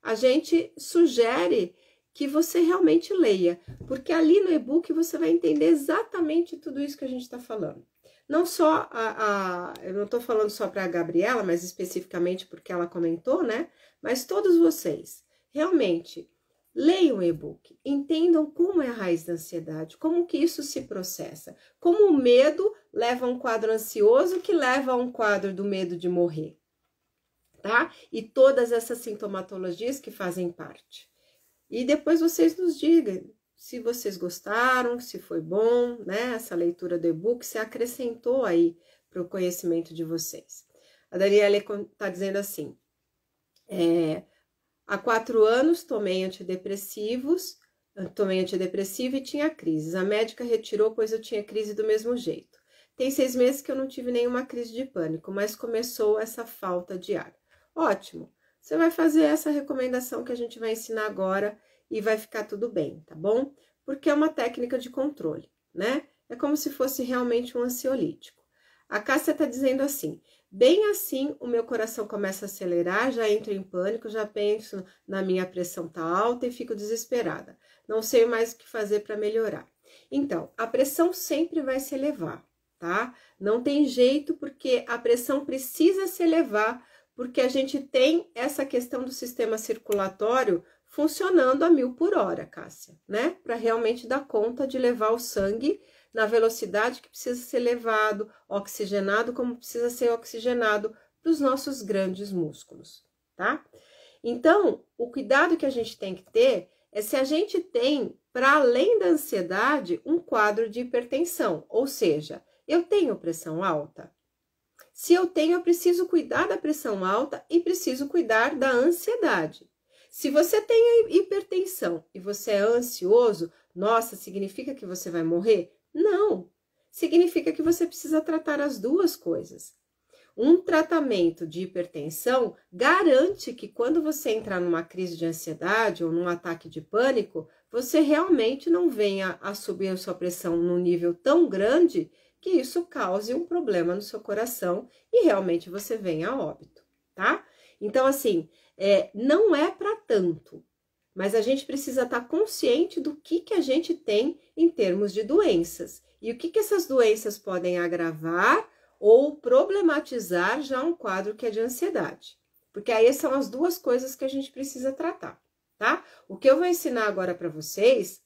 a gente sugere que você realmente leia, porque ali no e-book você vai entender exatamente tudo isso que a gente está falando. Não só a, a eu não estou falando só para a Gabriela, mas especificamente porque ela comentou, né? Mas todos vocês, realmente, leiam o e-book, entendam como é a raiz da ansiedade, como que isso se processa, como o medo leva a um quadro ansioso que leva a um quadro do medo de morrer tá? E todas essas sintomatologias que fazem parte. E depois vocês nos digam se vocês gostaram, se foi bom, né? Essa leitura do e-book se acrescentou aí para o conhecimento de vocês. A Daniela está dizendo assim: é, há quatro anos tomei antidepressivos, ah, tomei antidepressivo e tinha crises. A médica retirou, pois eu tinha crise do mesmo jeito. Tem seis meses que eu não tive nenhuma crise de pânico, mas começou essa falta de ar. Ótimo. Você vai fazer essa recomendação que a gente vai ensinar agora e vai ficar tudo bem, tá bom? Porque é uma técnica de controle, né? É como se fosse realmente um ansiolítico. A Cássia está dizendo assim: bem assim o meu coração começa a acelerar, já entro em pânico, já penso na minha pressão tá alta e fico desesperada. Não sei mais o que fazer para melhorar. Então, a pressão sempre vai se elevar, tá? Não tem jeito, porque a pressão precisa se elevar porque a gente tem essa questão do sistema circulatório funcionando a mil por hora, Cássia, né? Para realmente dar conta de levar o sangue na velocidade que precisa ser levado, oxigenado como precisa ser oxigenado para os nossos grandes músculos, tá? Então, o cuidado que a gente tem que ter é se a gente tem, para além da ansiedade, um quadro de hipertensão, ou seja, eu tenho pressão alta, se eu tenho, eu preciso cuidar da pressão alta e preciso cuidar da ansiedade. Se você tem hipertensão e você é ansioso, nossa, significa que você vai morrer? Não. Significa que você precisa tratar as duas coisas. Um tratamento de hipertensão garante que quando você entrar numa crise de ansiedade ou num ataque de pânico, você realmente não venha a subir a sua pressão num nível tão grande que isso cause um problema no seu coração e realmente você venha a óbito, tá? Então, assim, é, não é para tanto, mas a gente precisa estar tá consciente do que, que a gente tem em termos de doenças e o que, que essas doenças podem agravar ou problematizar já um quadro que é de ansiedade. Porque aí são as duas coisas que a gente precisa tratar, tá? O que eu vou ensinar agora para vocês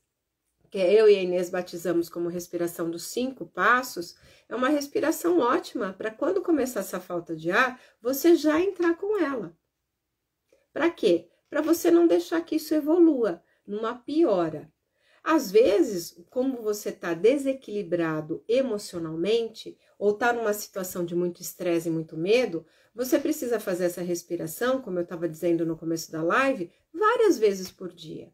que é eu e a Inês batizamos como respiração dos cinco passos, é uma respiração ótima para quando começar essa falta de ar, você já entrar com ela. Para quê? Para você não deixar que isso evolua numa piora. Às vezes, como você está desequilibrado emocionalmente ou está numa situação de muito estresse e muito medo, você precisa fazer essa respiração, como eu estava dizendo no começo da live, várias vezes por dia.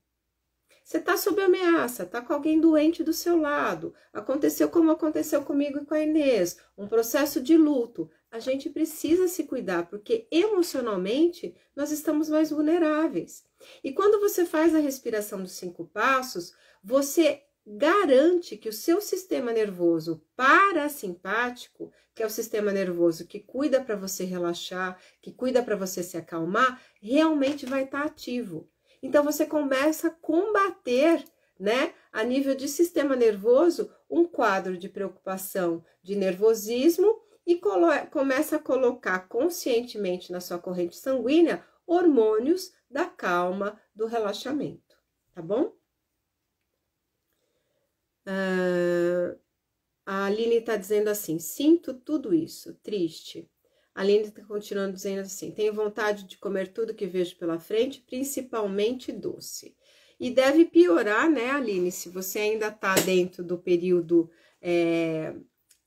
Você está sob ameaça, está com alguém doente do seu lado. Aconteceu como aconteceu comigo e com a Inês, um processo de luto. A gente precisa se cuidar, porque emocionalmente nós estamos mais vulneráveis. E quando você faz a respiração dos cinco passos, você garante que o seu sistema nervoso parasimpático, que é o sistema nervoso que cuida para você relaxar, que cuida para você se acalmar, realmente vai estar tá ativo. Então você começa a combater, né, a nível de sistema nervoso, um quadro de preocupação, de nervosismo e começa a colocar conscientemente na sua corrente sanguínea hormônios da calma, do relaxamento, tá bom? Uh, a Aline está dizendo assim: sinto tudo isso, triste. Aline está continuando dizendo assim: tenho vontade de comer tudo que vejo pela frente, principalmente doce. E deve piorar, né, Aline, se você ainda está dentro do período é,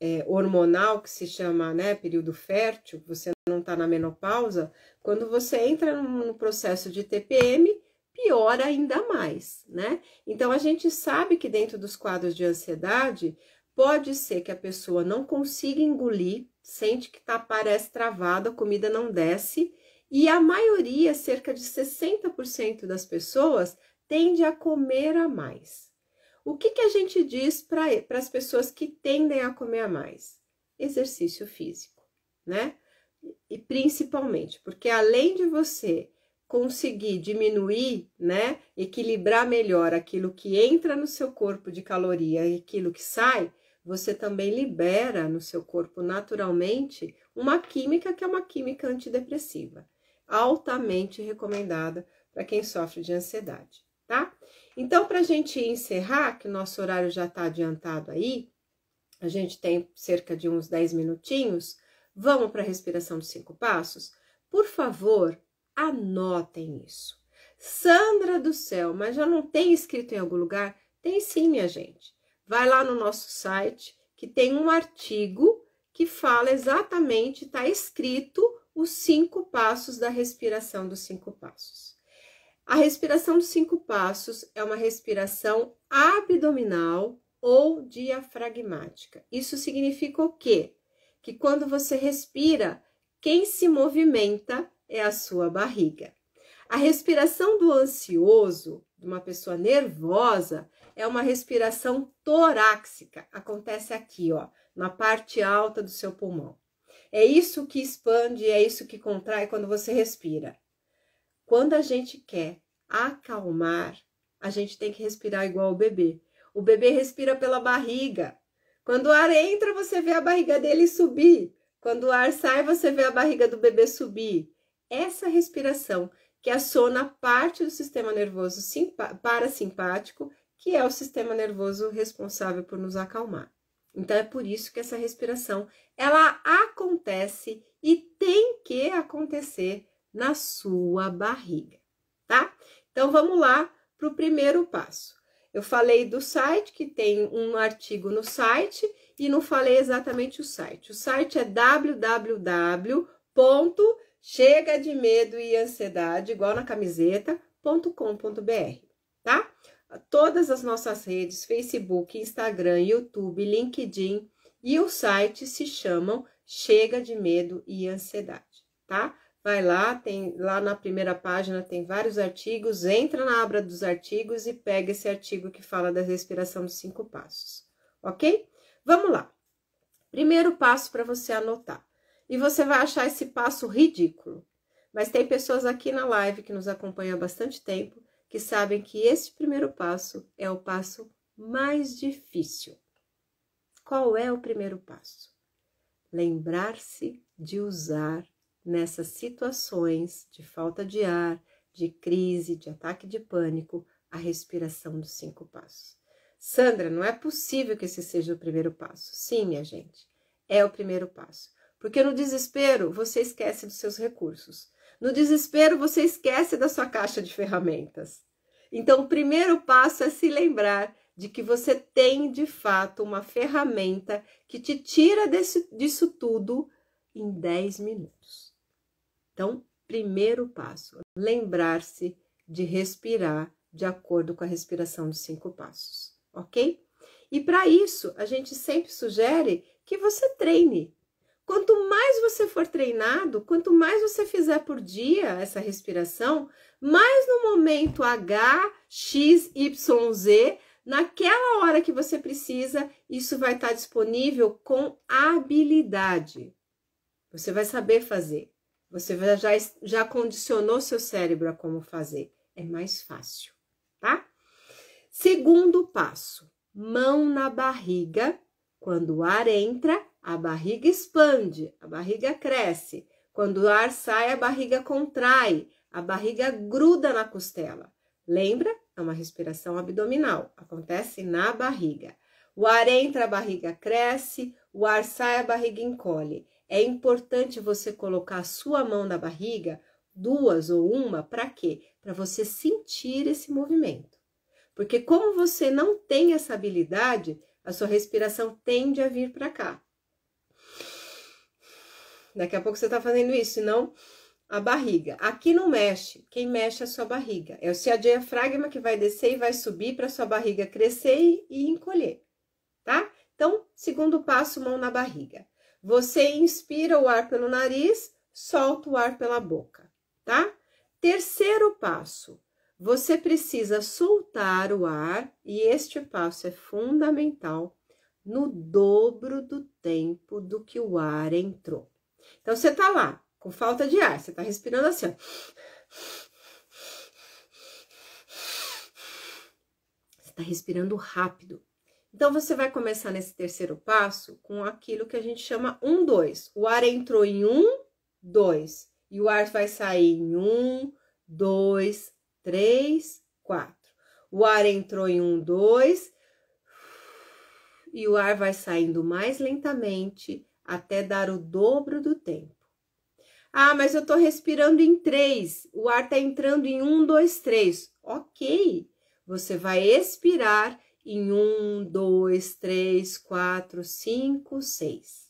é, hormonal, que se chama, né, período fértil, você não está na menopausa, quando você entra no processo de TPM, piora ainda mais, né? Então a gente sabe que dentro dos quadros de ansiedade pode ser que a pessoa não consiga engolir sente que tá, parece travado, a comida não desce, e a maioria, cerca de 60% das pessoas, tende a comer a mais. O que, que a gente diz para as pessoas que tendem a comer a mais? Exercício físico, né? E principalmente, porque além de você conseguir diminuir, né, equilibrar melhor aquilo que entra no seu corpo de caloria e aquilo que sai, você também libera no seu corpo naturalmente uma química que é uma química antidepressiva, altamente recomendada para quem sofre de ansiedade, tá? Então, para a gente encerrar, que o nosso horário já está adiantado aí, a gente tem cerca de uns 10 minutinhos, vamos para a respiração dos cinco passos? Por favor, anotem isso. Sandra do céu, mas já não tem escrito em algum lugar? Tem sim, minha gente vai lá no nosso site que tem um artigo que fala exatamente, está escrito os cinco passos da respiração dos cinco passos. A respiração dos cinco passos é uma respiração abdominal ou diafragmática. Isso significa o quê? Que quando você respira, quem se movimenta é a sua barriga. A respiração do ansioso, de uma pessoa nervosa, é uma respiração torácica, acontece aqui, ó, na parte alta do seu pulmão. É isso que expande, é isso que contrai quando você respira. Quando a gente quer acalmar, a gente tem que respirar igual o bebê. O bebê respira pela barriga. Quando o ar entra, você vê a barriga dele subir. Quando o ar sai, você vê a barriga do bebê subir. Essa respiração que aciona parte do sistema nervoso parasimpático que é o sistema nervoso responsável por nos acalmar. Então é por isso que essa respiração ela acontece e tem que acontecer na sua barriga, tá? Então vamos lá para o primeiro passo. Eu falei do site, que tem um artigo no site, e não falei exatamente o site. O site é chega de medo e ansiedade, igual na camiseta, br todas as nossas redes, Facebook, Instagram, YouTube, LinkedIn e o site se chamam Chega de Medo e Ansiedade, tá? Vai lá, tem lá na primeira página tem vários artigos, entra na abra dos artigos e pega esse artigo que fala da respiração dos cinco passos, ok? Vamos lá. Primeiro passo para você anotar. E você vai achar esse passo ridículo. Mas tem pessoas aqui na live que nos acompanham há bastante tempo que sabem que esse primeiro passo é o passo mais difícil. Qual é o primeiro passo? Lembrar-se de usar nessas situações de falta de ar, de crise, de ataque de pânico, a respiração dos cinco passos. Sandra, não é possível que esse seja o primeiro passo. Sim, minha gente, é o primeiro passo. Porque no desespero você esquece dos seus recursos. No desespero, você esquece da sua caixa de ferramentas. Então, o primeiro passo é se lembrar de que você tem de fato uma ferramenta que te tira desse, disso tudo em 10 minutos. Então, primeiro passo, lembrar-se de respirar de acordo com a respiração dos cinco passos, ok? E para isso, a gente sempre sugere que você treine Quanto mais você for treinado, quanto mais você fizer por dia essa respiração, mais no momento H, X, Y, Z, naquela hora que você precisa, isso vai estar disponível com habilidade. Você vai saber fazer. Você já, já condicionou seu cérebro a como fazer. É mais fácil, tá? Segundo passo: mão na barriga. Quando o ar entra, a barriga expande, a barriga cresce. Quando o ar sai, a barriga contrai, a barriga gruda na costela. Lembra? É uma respiração abdominal, acontece na barriga. O ar entra, a barriga cresce, o ar sai, a barriga encolhe. É importante você colocar a sua mão na barriga, duas ou uma, para quê? Para você sentir esse movimento. Porque como você não tem essa habilidade, a sua respiração tende a vir para cá. Daqui a pouco você está fazendo isso, senão a barriga. Aqui não mexe, quem mexe é a sua barriga. É o seu diafragma que vai descer e vai subir para sua barriga crescer e encolher, tá? Então, segundo passo, mão na barriga. Você inspira o ar pelo nariz, solta o ar pela boca, tá? Terceiro passo, você precisa soltar o ar, e este passo é fundamental, no dobro do tempo do que o ar entrou. Então, você tá lá, com falta de ar, você tá respirando assim, ó. Você tá respirando rápido. Então, você vai começar nesse terceiro passo com aquilo que a gente chama um, dois. O ar entrou em um, dois. E o ar vai sair em um, dois, três, quatro. O ar entrou em um, dois. E o ar vai saindo mais lentamente até dar o dobro do tempo. Ah, mas eu estou respirando em três, o ar está entrando em um, dois, três. Ok, você vai expirar em um, dois, três, quatro, cinco, seis.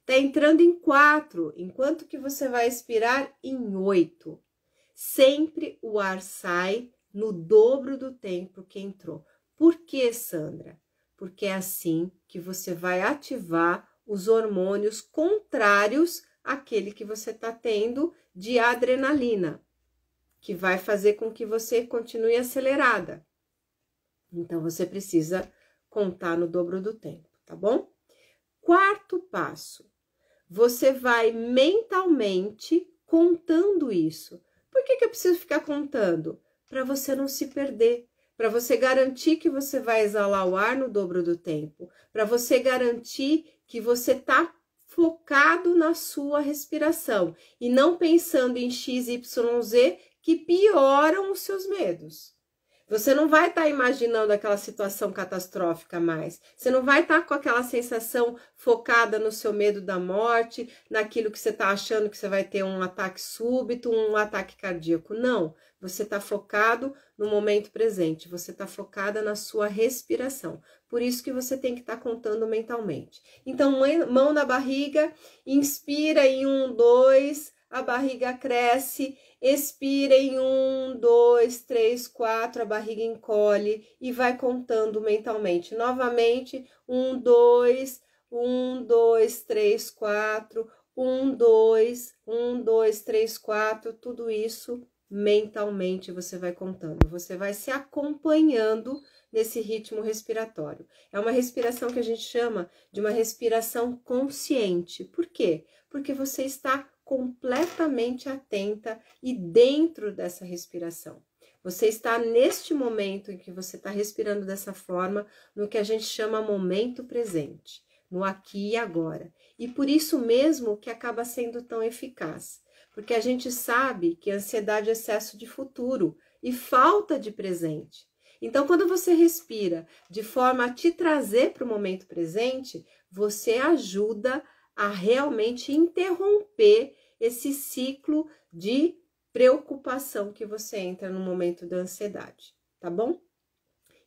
Está entrando em quatro, enquanto que você vai expirar em oito. Sempre o ar sai no dobro do tempo que entrou. Por que, Sandra? Porque é assim que você vai ativar os hormônios contrários àquele que você está tendo de adrenalina, que vai fazer com que você continue acelerada. Então, você precisa contar no dobro do tempo, tá bom? Quarto passo, você vai mentalmente contando isso. Por que, que eu preciso ficar contando? Para você não se perder, para você garantir que você vai exalar o ar no dobro do tempo, para você garantir que você está focado na sua respiração e não pensando em X, Y, Z que pioram os seus medos. Você não vai estar tá imaginando aquela situação catastrófica mais. Você não vai estar tá com aquela sensação focada no seu medo da morte, naquilo que você está achando que você vai ter um ataque súbito, um ataque cardíaco. Não. Você está focado no momento presente. Você está focada na sua respiração. Por isso que você tem que estar tá contando mentalmente. Então, mão na barriga, inspira em um, dois, a barriga cresce, expira em um, dois, três, quatro, a barriga encolhe e vai contando mentalmente. Novamente, um, dois, um, dois, três, quatro, um, dois, um, dois, três, quatro, tudo isso mentalmente você vai contando, você vai se acompanhando nesse ritmo respiratório. É uma respiração que a gente chama de uma respiração consciente. Por quê? Porque você está completamente atenta e dentro dessa respiração. Você está neste momento em que você está respirando dessa forma, no que a gente chama momento presente, no aqui e agora. E por isso mesmo que acaba sendo tão eficaz, porque a gente sabe que ansiedade é excesso de futuro e falta de presente. Então, quando você respira de forma a te trazer para o momento presente, você ajuda a realmente interromper esse ciclo de preocupação que você entra no momento da ansiedade, tá bom?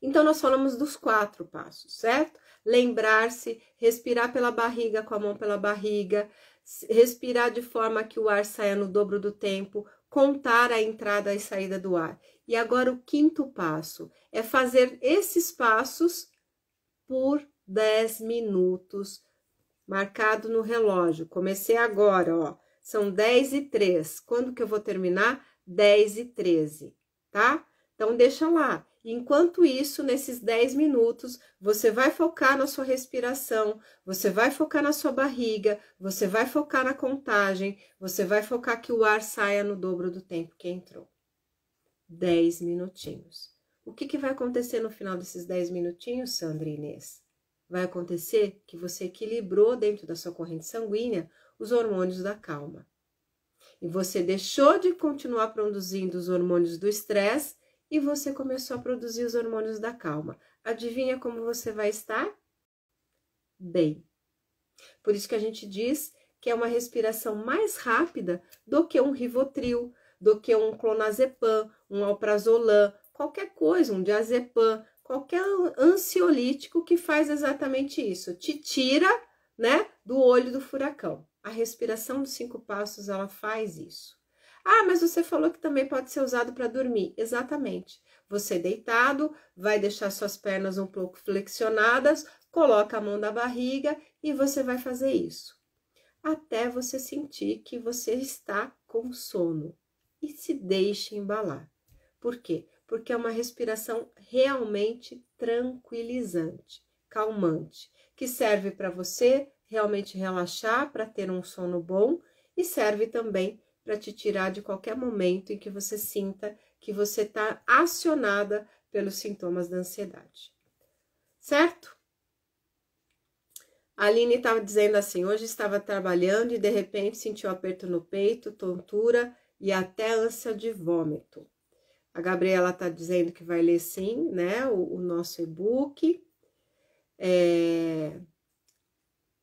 Então, nós falamos dos quatro passos, certo? Lembrar-se, respirar pela barriga, com a mão pela barriga, respirar de forma que o ar saia no dobro do tempo, contar a entrada e saída do ar. E agora o quinto passo é fazer esses passos por 10 minutos, marcado no relógio. Comecei agora, ó. São 10 e 3. Quando que eu vou terminar? 10 e 13, tá? Então, deixa lá. Enquanto isso, nesses 10 minutos, você vai focar na sua respiração, você vai focar na sua barriga, você vai focar na contagem, você vai focar que o ar saia no dobro do tempo que entrou. 10 minutinhos. O que, que vai acontecer no final desses 10 minutinhos, Sandra e Inês? Vai acontecer que você equilibrou dentro da sua corrente sanguínea os hormônios da calma. E você deixou de continuar produzindo os hormônios do estresse e você começou a produzir os hormônios da calma. Adivinha como você vai estar? Bem. Por isso que a gente diz que é uma respiração mais rápida do que um Rivotril, do que um clonazepam, um alprazolam, qualquer coisa, um diazepam, qualquer ansiolítico que faz exatamente isso, te tira, né, do olho do furacão. A respiração dos cinco passos ela faz isso. Ah, mas você falou que também pode ser usado para dormir. Exatamente. Você deitado, vai deixar suas pernas um pouco flexionadas, coloca a mão na barriga e você vai fazer isso. Até você sentir que você está com sono e se deixe embalar. Por quê? Porque é uma respiração realmente tranquilizante, calmante, que serve para você realmente relaxar, para ter um sono bom e serve também para te tirar de qualquer momento em que você sinta que você está acionada pelos sintomas da ansiedade. Certo? A Aline estava dizendo assim: hoje estava trabalhando e de repente sentiu aperto no peito, tontura e até ânsia de vômito. A Gabriela está dizendo que vai ler sim, né? O, o nosso e-book. É,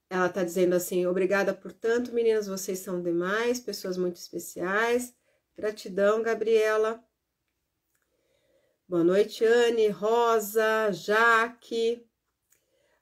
ela está dizendo assim: obrigada por tanto, meninas, vocês são demais, pessoas muito especiais. Gratidão, Gabriela. Boa noite, Anne, Rosa, Jaque.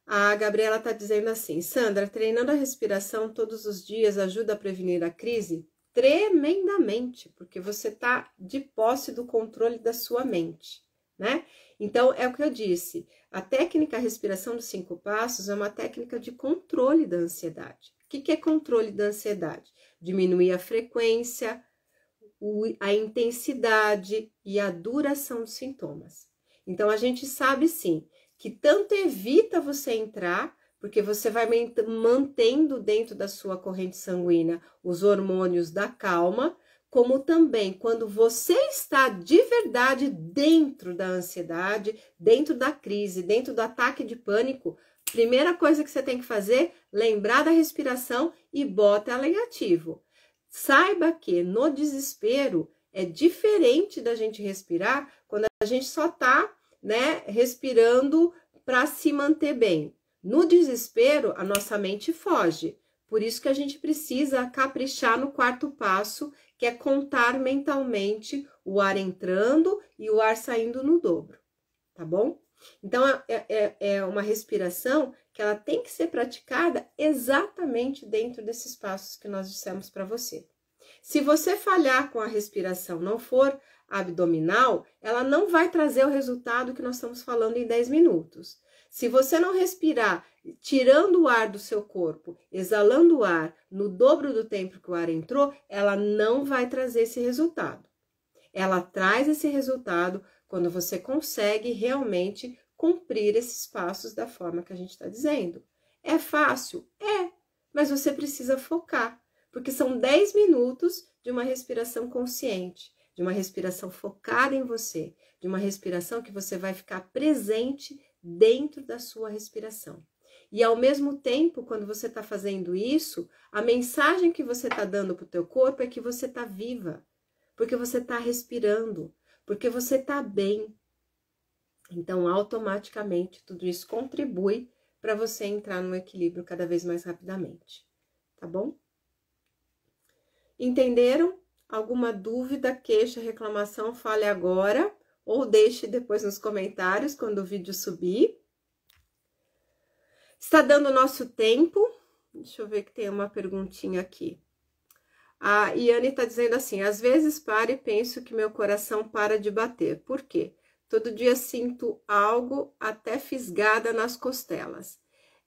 A Gabriela está dizendo assim: Sandra, treinando a respiração todos os dias ajuda a prevenir a crise? Tremendamente, porque você está de posse do controle da sua mente, né? Então, é o que eu disse: a técnica respiração dos cinco passos é uma técnica de controle da ansiedade. O que, que é controle da ansiedade? Diminuir a frequência, a intensidade e a duração dos sintomas. Então, a gente sabe sim que tanto evita você entrar, porque você vai mantendo dentro da sua corrente sanguínea os hormônios da calma como também quando você está de verdade dentro da ansiedade, dentro da crise, dentro do ataque de pânico, primeira coisa que você tem que fazer, lembrar da respiração e bota ela em ativo. Saiba que no desespero é diferente da gente respirar quando a gente só está, né, respirando para se manter bem. No desespero, a nossa mente foge. Por isso que a gente precisa caprichar no quarto passo, que é contar mentalmente o ar entrando e o ar saindo no dobro, tá bom? Então, é, é, é, é uma respiração que ela tem que ser praticada exatamente dentro desses passos que nós dissemos para você. Se você falhar com a respiração, não for abdominal, ela não vai trazer o resultado que nós estamos falando em 10 minutos. Se você não respirar tirando o ar do seu corpo, exalando o ar no dobro do tempo que o ar entrou, ela não vai trazer esse resultado. Ela traz esse resultado quando você consegue realmente cumprir esses passos da forma que a gente está dizendo. É fácil? É, mas você precisa focar, porque são 10 minutos de uma respiração consciente, de uma respiração focada em você, de uma respiração que você vai ficar presente dentro da sua respiração. E ao mesmo tempo, quando você está fazendo isso, a mensagem que você está dando para o teu corpo é que você está viva, porque você está respirando, porque você está bem. Então, automaticamente, tudo isso contribui para você entrar no equilíbrio cada vez mais rapidamente, tá bom? Entenderam? Alguma dúvida, queixa, reclamação, fale agora ou deixe depois nos comentários quando o vídeo subir. Está dando nosso tempo. Deixa eu ver que tem uma perguntinha aqui. A Iane está dizendo assim: às vezes paro e penso que meu coração para de bater. Por quê? Todo dia sinto algo até fisgada nas costelas.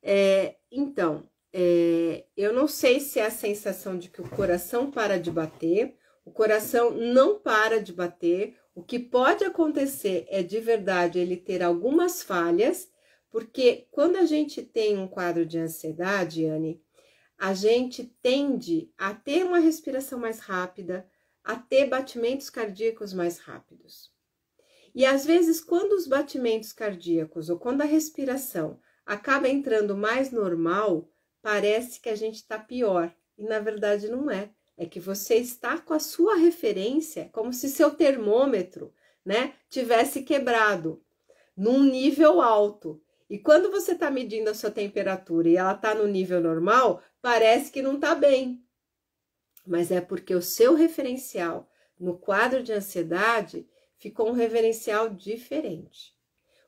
É, então, é, eu não sei se é a sensação de que o coração para de bater, o coração não para de bater. O que pode acontecer é de verdade ele ter algumas falhas porque quando a gente tem um quadro de ansiedade, Anne, a gente tende a ter uma respiração mais rápida, a ter batimentos cardíacos mais rápidos. E às vezes, quando os batimentos cardíacos ou quando a respiração acaba entrando mais normal, parece que a gente está pior. E na verdade não é. É que você está com a sua referência, como se seu termômetro né, tivesse quebrado num nível alto. E quando você está medindo a sua temperatura e ela está no nível normal, parece que não está bem. Mas é porque o seu referencial no quadro de ansiedade ficou um referencial diferente.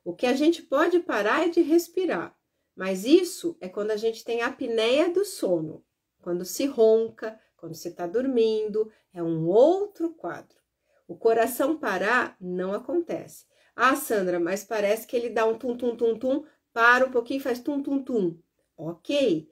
O que a gente pode parar é de respirar, mas isso é quando a gente tem apneia do sono, quando se ronca, quando se está dormindo, é um outro quadro. O coração parar não acontece. Ah, Sandra, mas parece que ele dá um tum-tum-tum-tum, para um pouquinho e faz tum-tum-tum. Ok.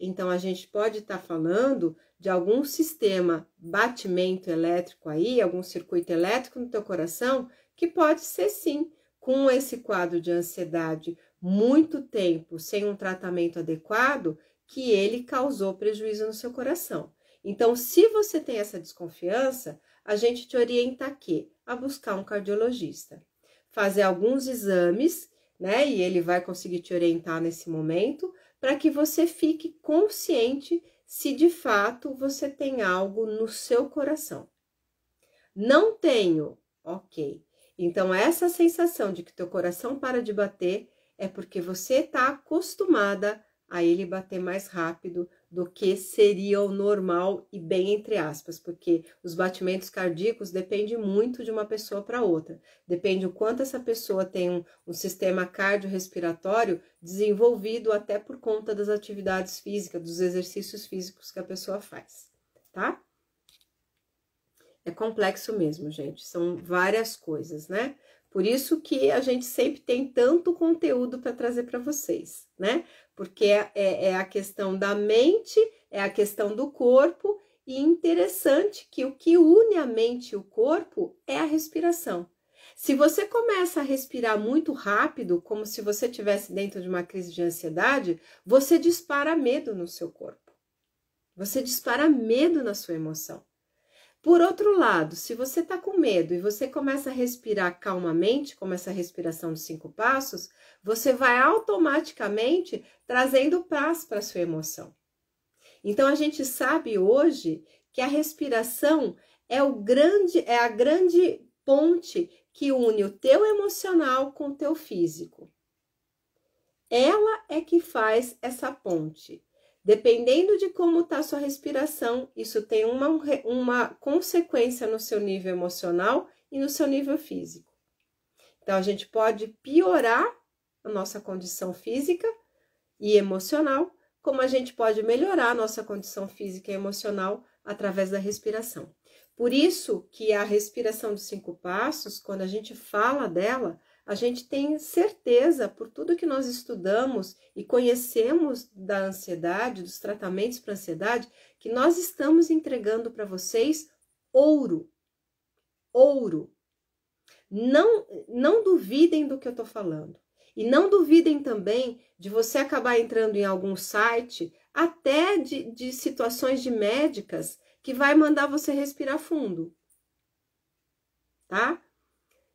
Então, a gente pode estar tá falando de algum sistema batimento elétrico aí, algum circuito elétrico no teu coração, que pode ser sim, com esse quadro de ansiedade muito tempo sem um tratamento adequado, que ele causou prejuízo no seu coração. Então, se você tem essa desconfiança, a gente te orienta a quê? A buscar um cardiologista fazer alguns exames, né? E ele vai conseguir te orientar nesse momento, para que você fique consciente se de fato você tem algo no seu coração. Não tenho, ok. Então, essa sensação de que teu coração para de bater é porque você está acostumada a ele bater mais rápido do que seria o normal e bem entre aspas, porque os batimentos cardíacos dependem muito de uma pessoa para outra. Depende o quanto essa pessoa tem um, um sistema cardiorrespiratório desenvolvido até por conta das atividades físicas, dos exercícios físicos que a pessoa faz, tá? É complexo mesmo, gente. São várias coisas, né? Por isso que a gente sempre tem tanto conteúdo para trazer para vocês, né? porque é, é, é a questão da mente, é a questão do corpo, e interessante que o que une a mente e o corpo é a respiração. Se você começa a respirar muito rápido, como se você tivesse dentro de uma crise de ansiedade, você dispara medo no seu corpo. Você dispara medo na sua emoção. Por outro lado, se você está com medo e você começa a respirar calmamente, como essa respiração de cinco passos, você vai automaticamente trazendo paz para a sua emoção. Então a gente sabe hoje que a respiração é o grande é a grande ponte que une o teu emocional com o teu físico. Ela é que faz essa ponte. Dependendo de como está sua respiração, isso tem uma, uma consequência no seu nível emocional e no seu nível físico. Então, a gente pode piorar a nossa condição física e emocional, como a gente pode melhorar a nossa condição física e emocional através da respiração. Por isso que a respiração dos cinco passos, quando a gente fala dela, a gente tem certeza, por tudo que nós estudamos e conhecemos da ansiedade, dos tratamentos para ansiedade, que nós estamos entregando para vocês ouro. Ouro. Não, não duvidem do que eu estou falando. E não duvidem também de você acabar entrando em algum site, até de, de situações de médicas, que vai mandar você respirar fundo. Tá?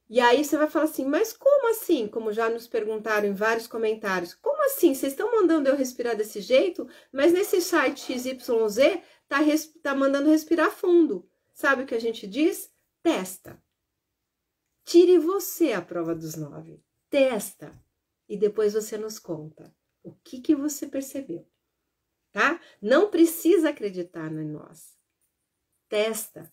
E aí você vai falar assim, mas como assim? Como já nos perguntaram em vários comentários, como assim? Vocês estão mandando eu respirar desse jeito, mas nesse site XYZ tá, tá mandando respirar fundo. Sabe o que a gente diz? Testa. Tire você a prova dos nove. Testa. E depois você nos conta o que, que você percebeu. Tá? Não precisa acreditar em nós. Testa.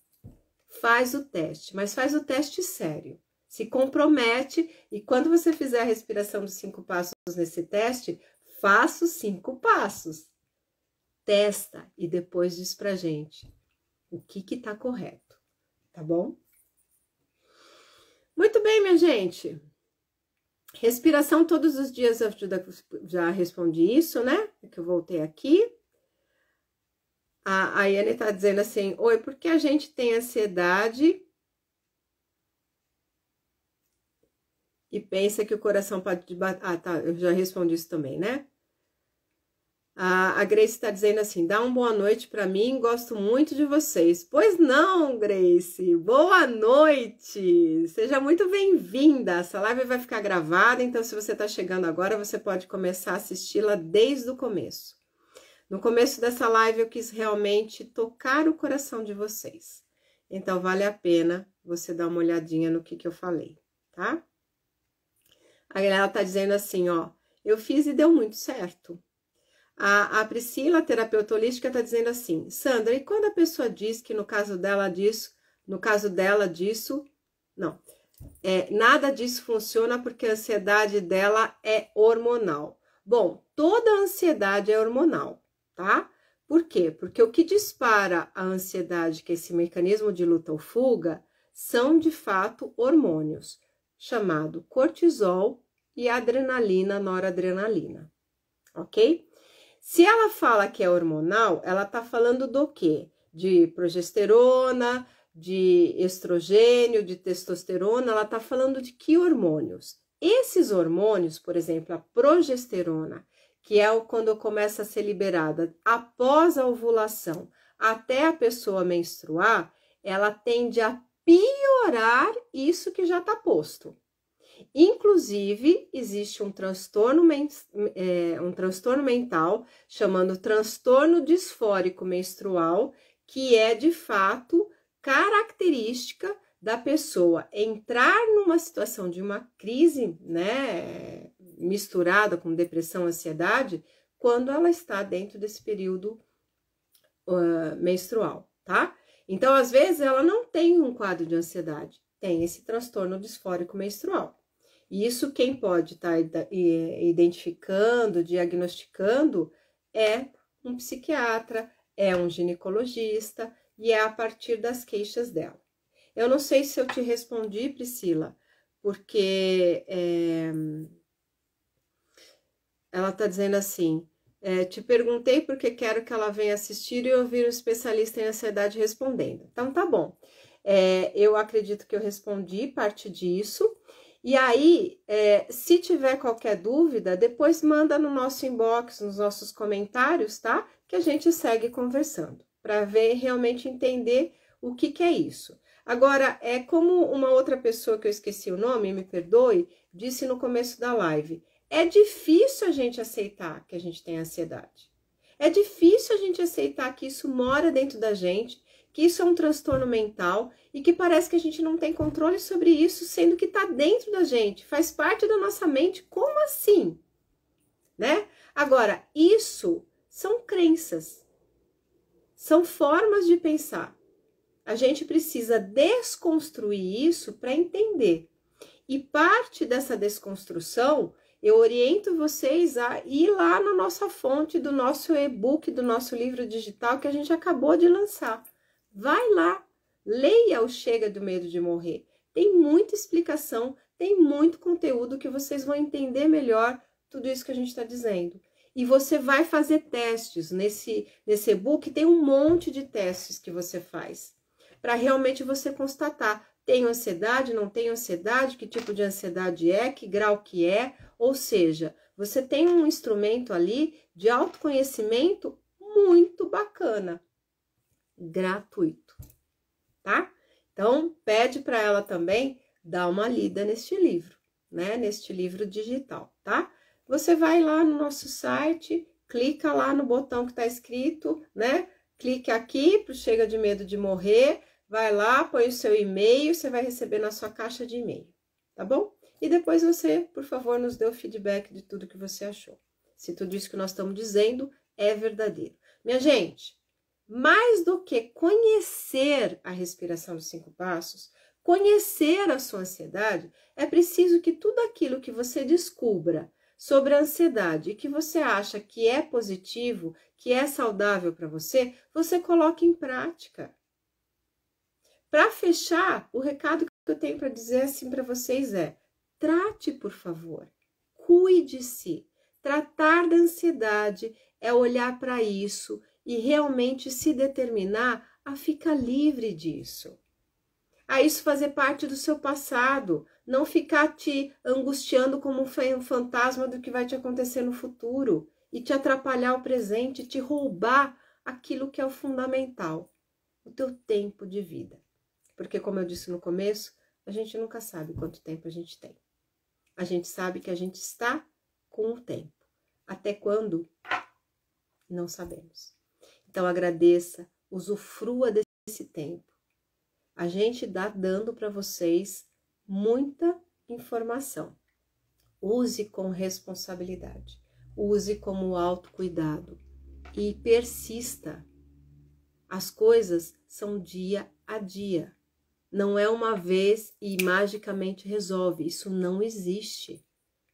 Faz o teste, mas faz o teste sério se compromete e quando você fizer a respiração dos cinco passos nesse teste, faça os cinco passos. Testa e depois diz pra gente o que que tá correto, tá bom? Muito bem, minha gente. Respiração todos os dias, já respondi isso, né? É que eu voltei aqui. A, Iane tá dizendo assim: Oi, porque a gente tem ansiedade e pensa que o coração pode bater. Ah, tá, eu já respondi isso também, né? A, a Grace está dizendo assim: dá uma boa noite para mim, gosto muito de vocês. Pois não, Grace, boa noite! Seja muito bem-vinda! Essa live vai ficar gravada, então se você está chegando agora, você pode começar a assisti-la desde o começo. No começo dessa live, eu quis realmente tocar o coração de vocês. Então, vale a pena você dar uma olhadinha no que, que eu falei, tá? A galera tá dizendo assim, ó, eu fiz e deu muito certo. A, a Priscila, a terapeuta holística, tá dizendo assim, Sandra, e quando a pessoa diz que no caso dela disso, no caso dela disso, não, é, nada disso funciona porque a ansiedade dela é hormonal. Bom, toda ansiedade é hormonal, tá? Por quê? Porque o que dispara a ansiedade, que é esse mecanismo de luta ou fuga, são de fato hormônios chamado cortisol e adrenalina, noradrenalina, ok? Se ela fala que é hormonal, ela tá falando do quê? De progesterona, de estrogênio, de testosterona, ela tá falando de que hormônios? Esses hormônios, por exemplo, a progesterona, que é quando começa a ser liberada após a ovulação até a pessoa menstruar, ela tende a piorar isso que já está posto. Inclusive, existe um transtorno, é, um transtorno mental chamando transtorno disfórico menstrual, que é de fato característica da pessoa entrar numa situação de uma crise, né, misturada com depressão, ansiedade, quando ela está dentro desse período uh, menstrual, tá? Então, às vezes, ela não tem um quadro de ansiedade, tem esse transtorno disfórico menstrual. E isso quem pode estar tá identificando, diagnosticando, é um psiquiatra, é um ginecologista, e é a partir das queixas dela. Eu não sei se eu te respondi, Priscila, porque é, ela está dizendo assim: é, te perguntei porque quero que ela venha assistir e ouvir um especialista em ansiedade respondendo. Então, tá bom. É, eu acredito que eu respondi parte disso. E aí, é, se tiver qualquer dúvida, depois manda no nosso inbox, nos nossos comentários, tá? Que a gente segue conversando para ver realmente entender o que, que é isso. Agora, é como uma outra pessoa que eu esqueci o nome, me perdoe, disse no começo da live é difícil a gente aceitar que a gente tem ansiedade. É difícil a gente aceitar que isso mora dentro da gente, que isso é um transtorno mental e que parece que a gente não tem controle sobre isso, sendo que está dentro da gente, faz parte da nossa mente. Como assim? Né? Agora, isso são crenças, são formas de pensar. A gente precisa desconstruir isso para entender. E parte dessa desconstrução eu oriento vocês a ir lá na nossa fonte do nosso e-book, do nosso livro digital que a gente acabou de lançar. Vai lá, leia o Chega do Medo de Morrer. Tem muita explicação, tem muito conteúdo que vocês vão entender melhor tudo isso que a gente está dizendo. E você vai fazer testes. Nesse, nesse e-book tem um monte de testes que você faz para realmente você constatar tenho ansiedade, não tenho ansiedade, que tipo de ansiedade é, que grau que é, ou seja, você tem um instrumento ali de autoconhecimento muito bacana, gratuito, tá? Então, pede para ela também dar uma lida neste livro, né? Neste livro digital, tá? Você vai lá no nosso site, clica lá no botão que está escrito, né? Clique aqui para Chega de Medo de Morrer, vai lá, põe o seu e-mail, você vai receber na sua caixa de e-mail, tá bom? E depois você, por favor, nos dê o feedback de tudo que você achou. Se tudo isso que nós estamos dizendo é verdadeiro. Minha gente, mais do que conhecer a respiração dos cinco passos, conhecer a sua ansiedade, é preciso que tudo aquilo que você descubra sobre a ansiedade e que você acha que é positivo, que é saudável para você, você coloque em prática. Para fechar, o recado que eu tenho para dizer assim para vocês é: Trate, por favor. Cuide-se. Tratar da ansiedade é olhar para isso e realmente se determinar a ficar livre disso. A isso fazer parte do seu passado, não ficar te angustiando como um fantasma do que vai te acontecer no futuro e te atrapalhar o presente, te roubar aquilo que é o fundamental, o teu tempo de vida. Porque como eu disse no começo, a gente nunca sabe quanto tempo a gente tem. A gente sabe que a gente está com o tempo. Até quando? Não sabemos. Então agradeça, usufrua desse tempo. A gente dá dando para vocês muita informação. Use com responsabilidade, use como autocuidado e persista. As coisas são dia a dia. Não é uma vez e magicamente resolve. Isso não existe.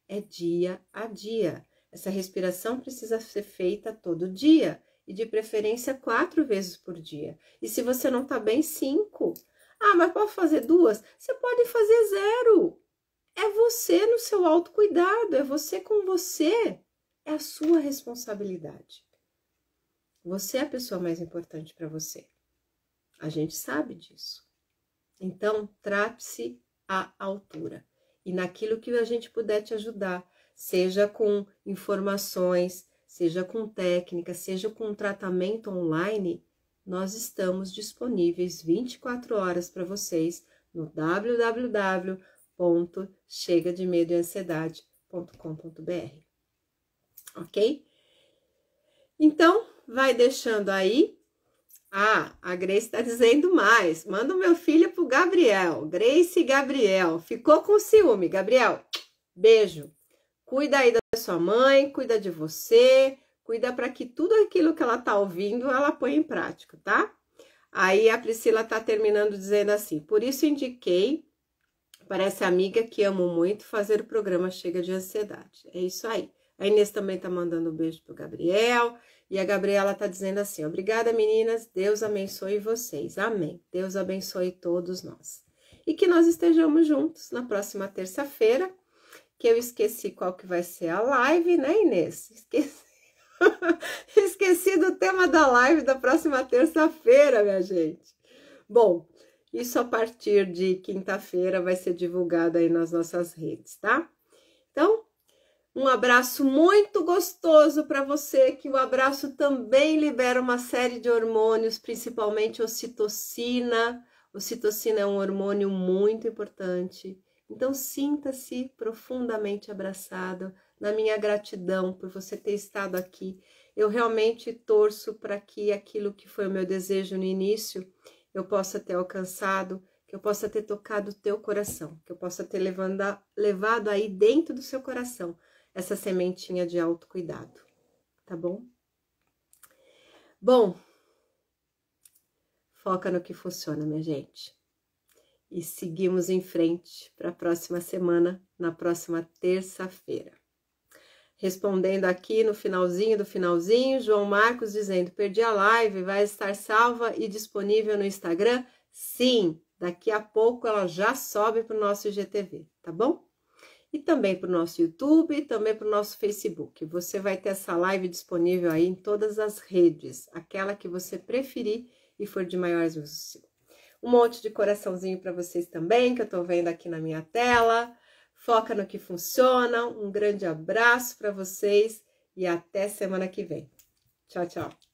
É dia a dia. Essa respiração precisa ser feita todo dia e de preferência quatro vezes por dia. E se você não tá bem, cinco. Ah, mas pode fazer duas? Você pode fazer zero. É você no seu autocuidado, é você com você. É a sua responsabilidade. Você é a pessoa mais importante para você. A gente sabe disso. Então, trate-se à altura e naquilo que a gente puder te ajudar, seja com informações, seja com técnica, seja com tratamento online, nós estamos disponíveis 24 horas para vocês no www.chegademedoeansiedade.com.br. Ok? Então, vai deixando aí ah, a Grace está dizendo mais. Manda o meu filho pro Gabriel. Grace e Gabriel. Ficou com ciúme. Gabriel, beijo. Cuida aí da sua mãe, cuida de você, cuida para que tudo aquilo que ela tá ouvindo, ela põe em prática, tá? Aí a Priscila está terminando dizendo assim: "Por isso indiquei para essa amiga que amo muito fazer o programa Chega de Ansiedade". É isso aí. A Inês também tá mandando um beijo pro Gabriel. E a Gabriela tá dizendo assim: obrigada, meninas, Deus abençoe vocês. Amém. Deus abençoe todos nós. E que nós estejamos juntos na próxima terça-feira, que eu esqueci qual que vai ser a live, né, Inês? Esqueci. esqueci do tema da live da próxima terça-feira, minha gente. Bom, isso a partir de quinta-feira vai ser divulgado aí nas nossas redes, tá? Então, um abraço muito gostoso para você, que o abraço também libera uma série de hormônios, principalmente ocitocina. Ocitocina é um hormônio muito importante. Então sinta-se profundamente abraçado na minha gratidão por você ter estado aqui. Eu realmente torço para que aquilo que foi o meu desejo no início eu possa ter alcançado, que eu possa ter tocado o teu coração, que eu possa ter levando, levado aí dentro do seu coração essa sementinha de autocuidado, tá bom? Bom, foca no que funciona, minha gente. E seguimos em frente para a próxima semana, na próxima terça-feira. Respondendo aqui no finalzinho do finalzinho, João Marcos dizendo: Perdi a live, vai estar salva e disponível no Instagram? Sim, daqui a pouco ela já sobe para o nosso IGTV, tá bom? e também para o nosso YouTube e também para o nosso Facebook. Você vai ter essa live disponível aí em todas as redes, aquela que você preferir e for de maior uso. Um monte de coraçãozinho para vocês também, que eu estou vendo aqui na minha tela. Foca no que funciona. Um grande abraço para vocês e até semana que vem. Tchau, tchau.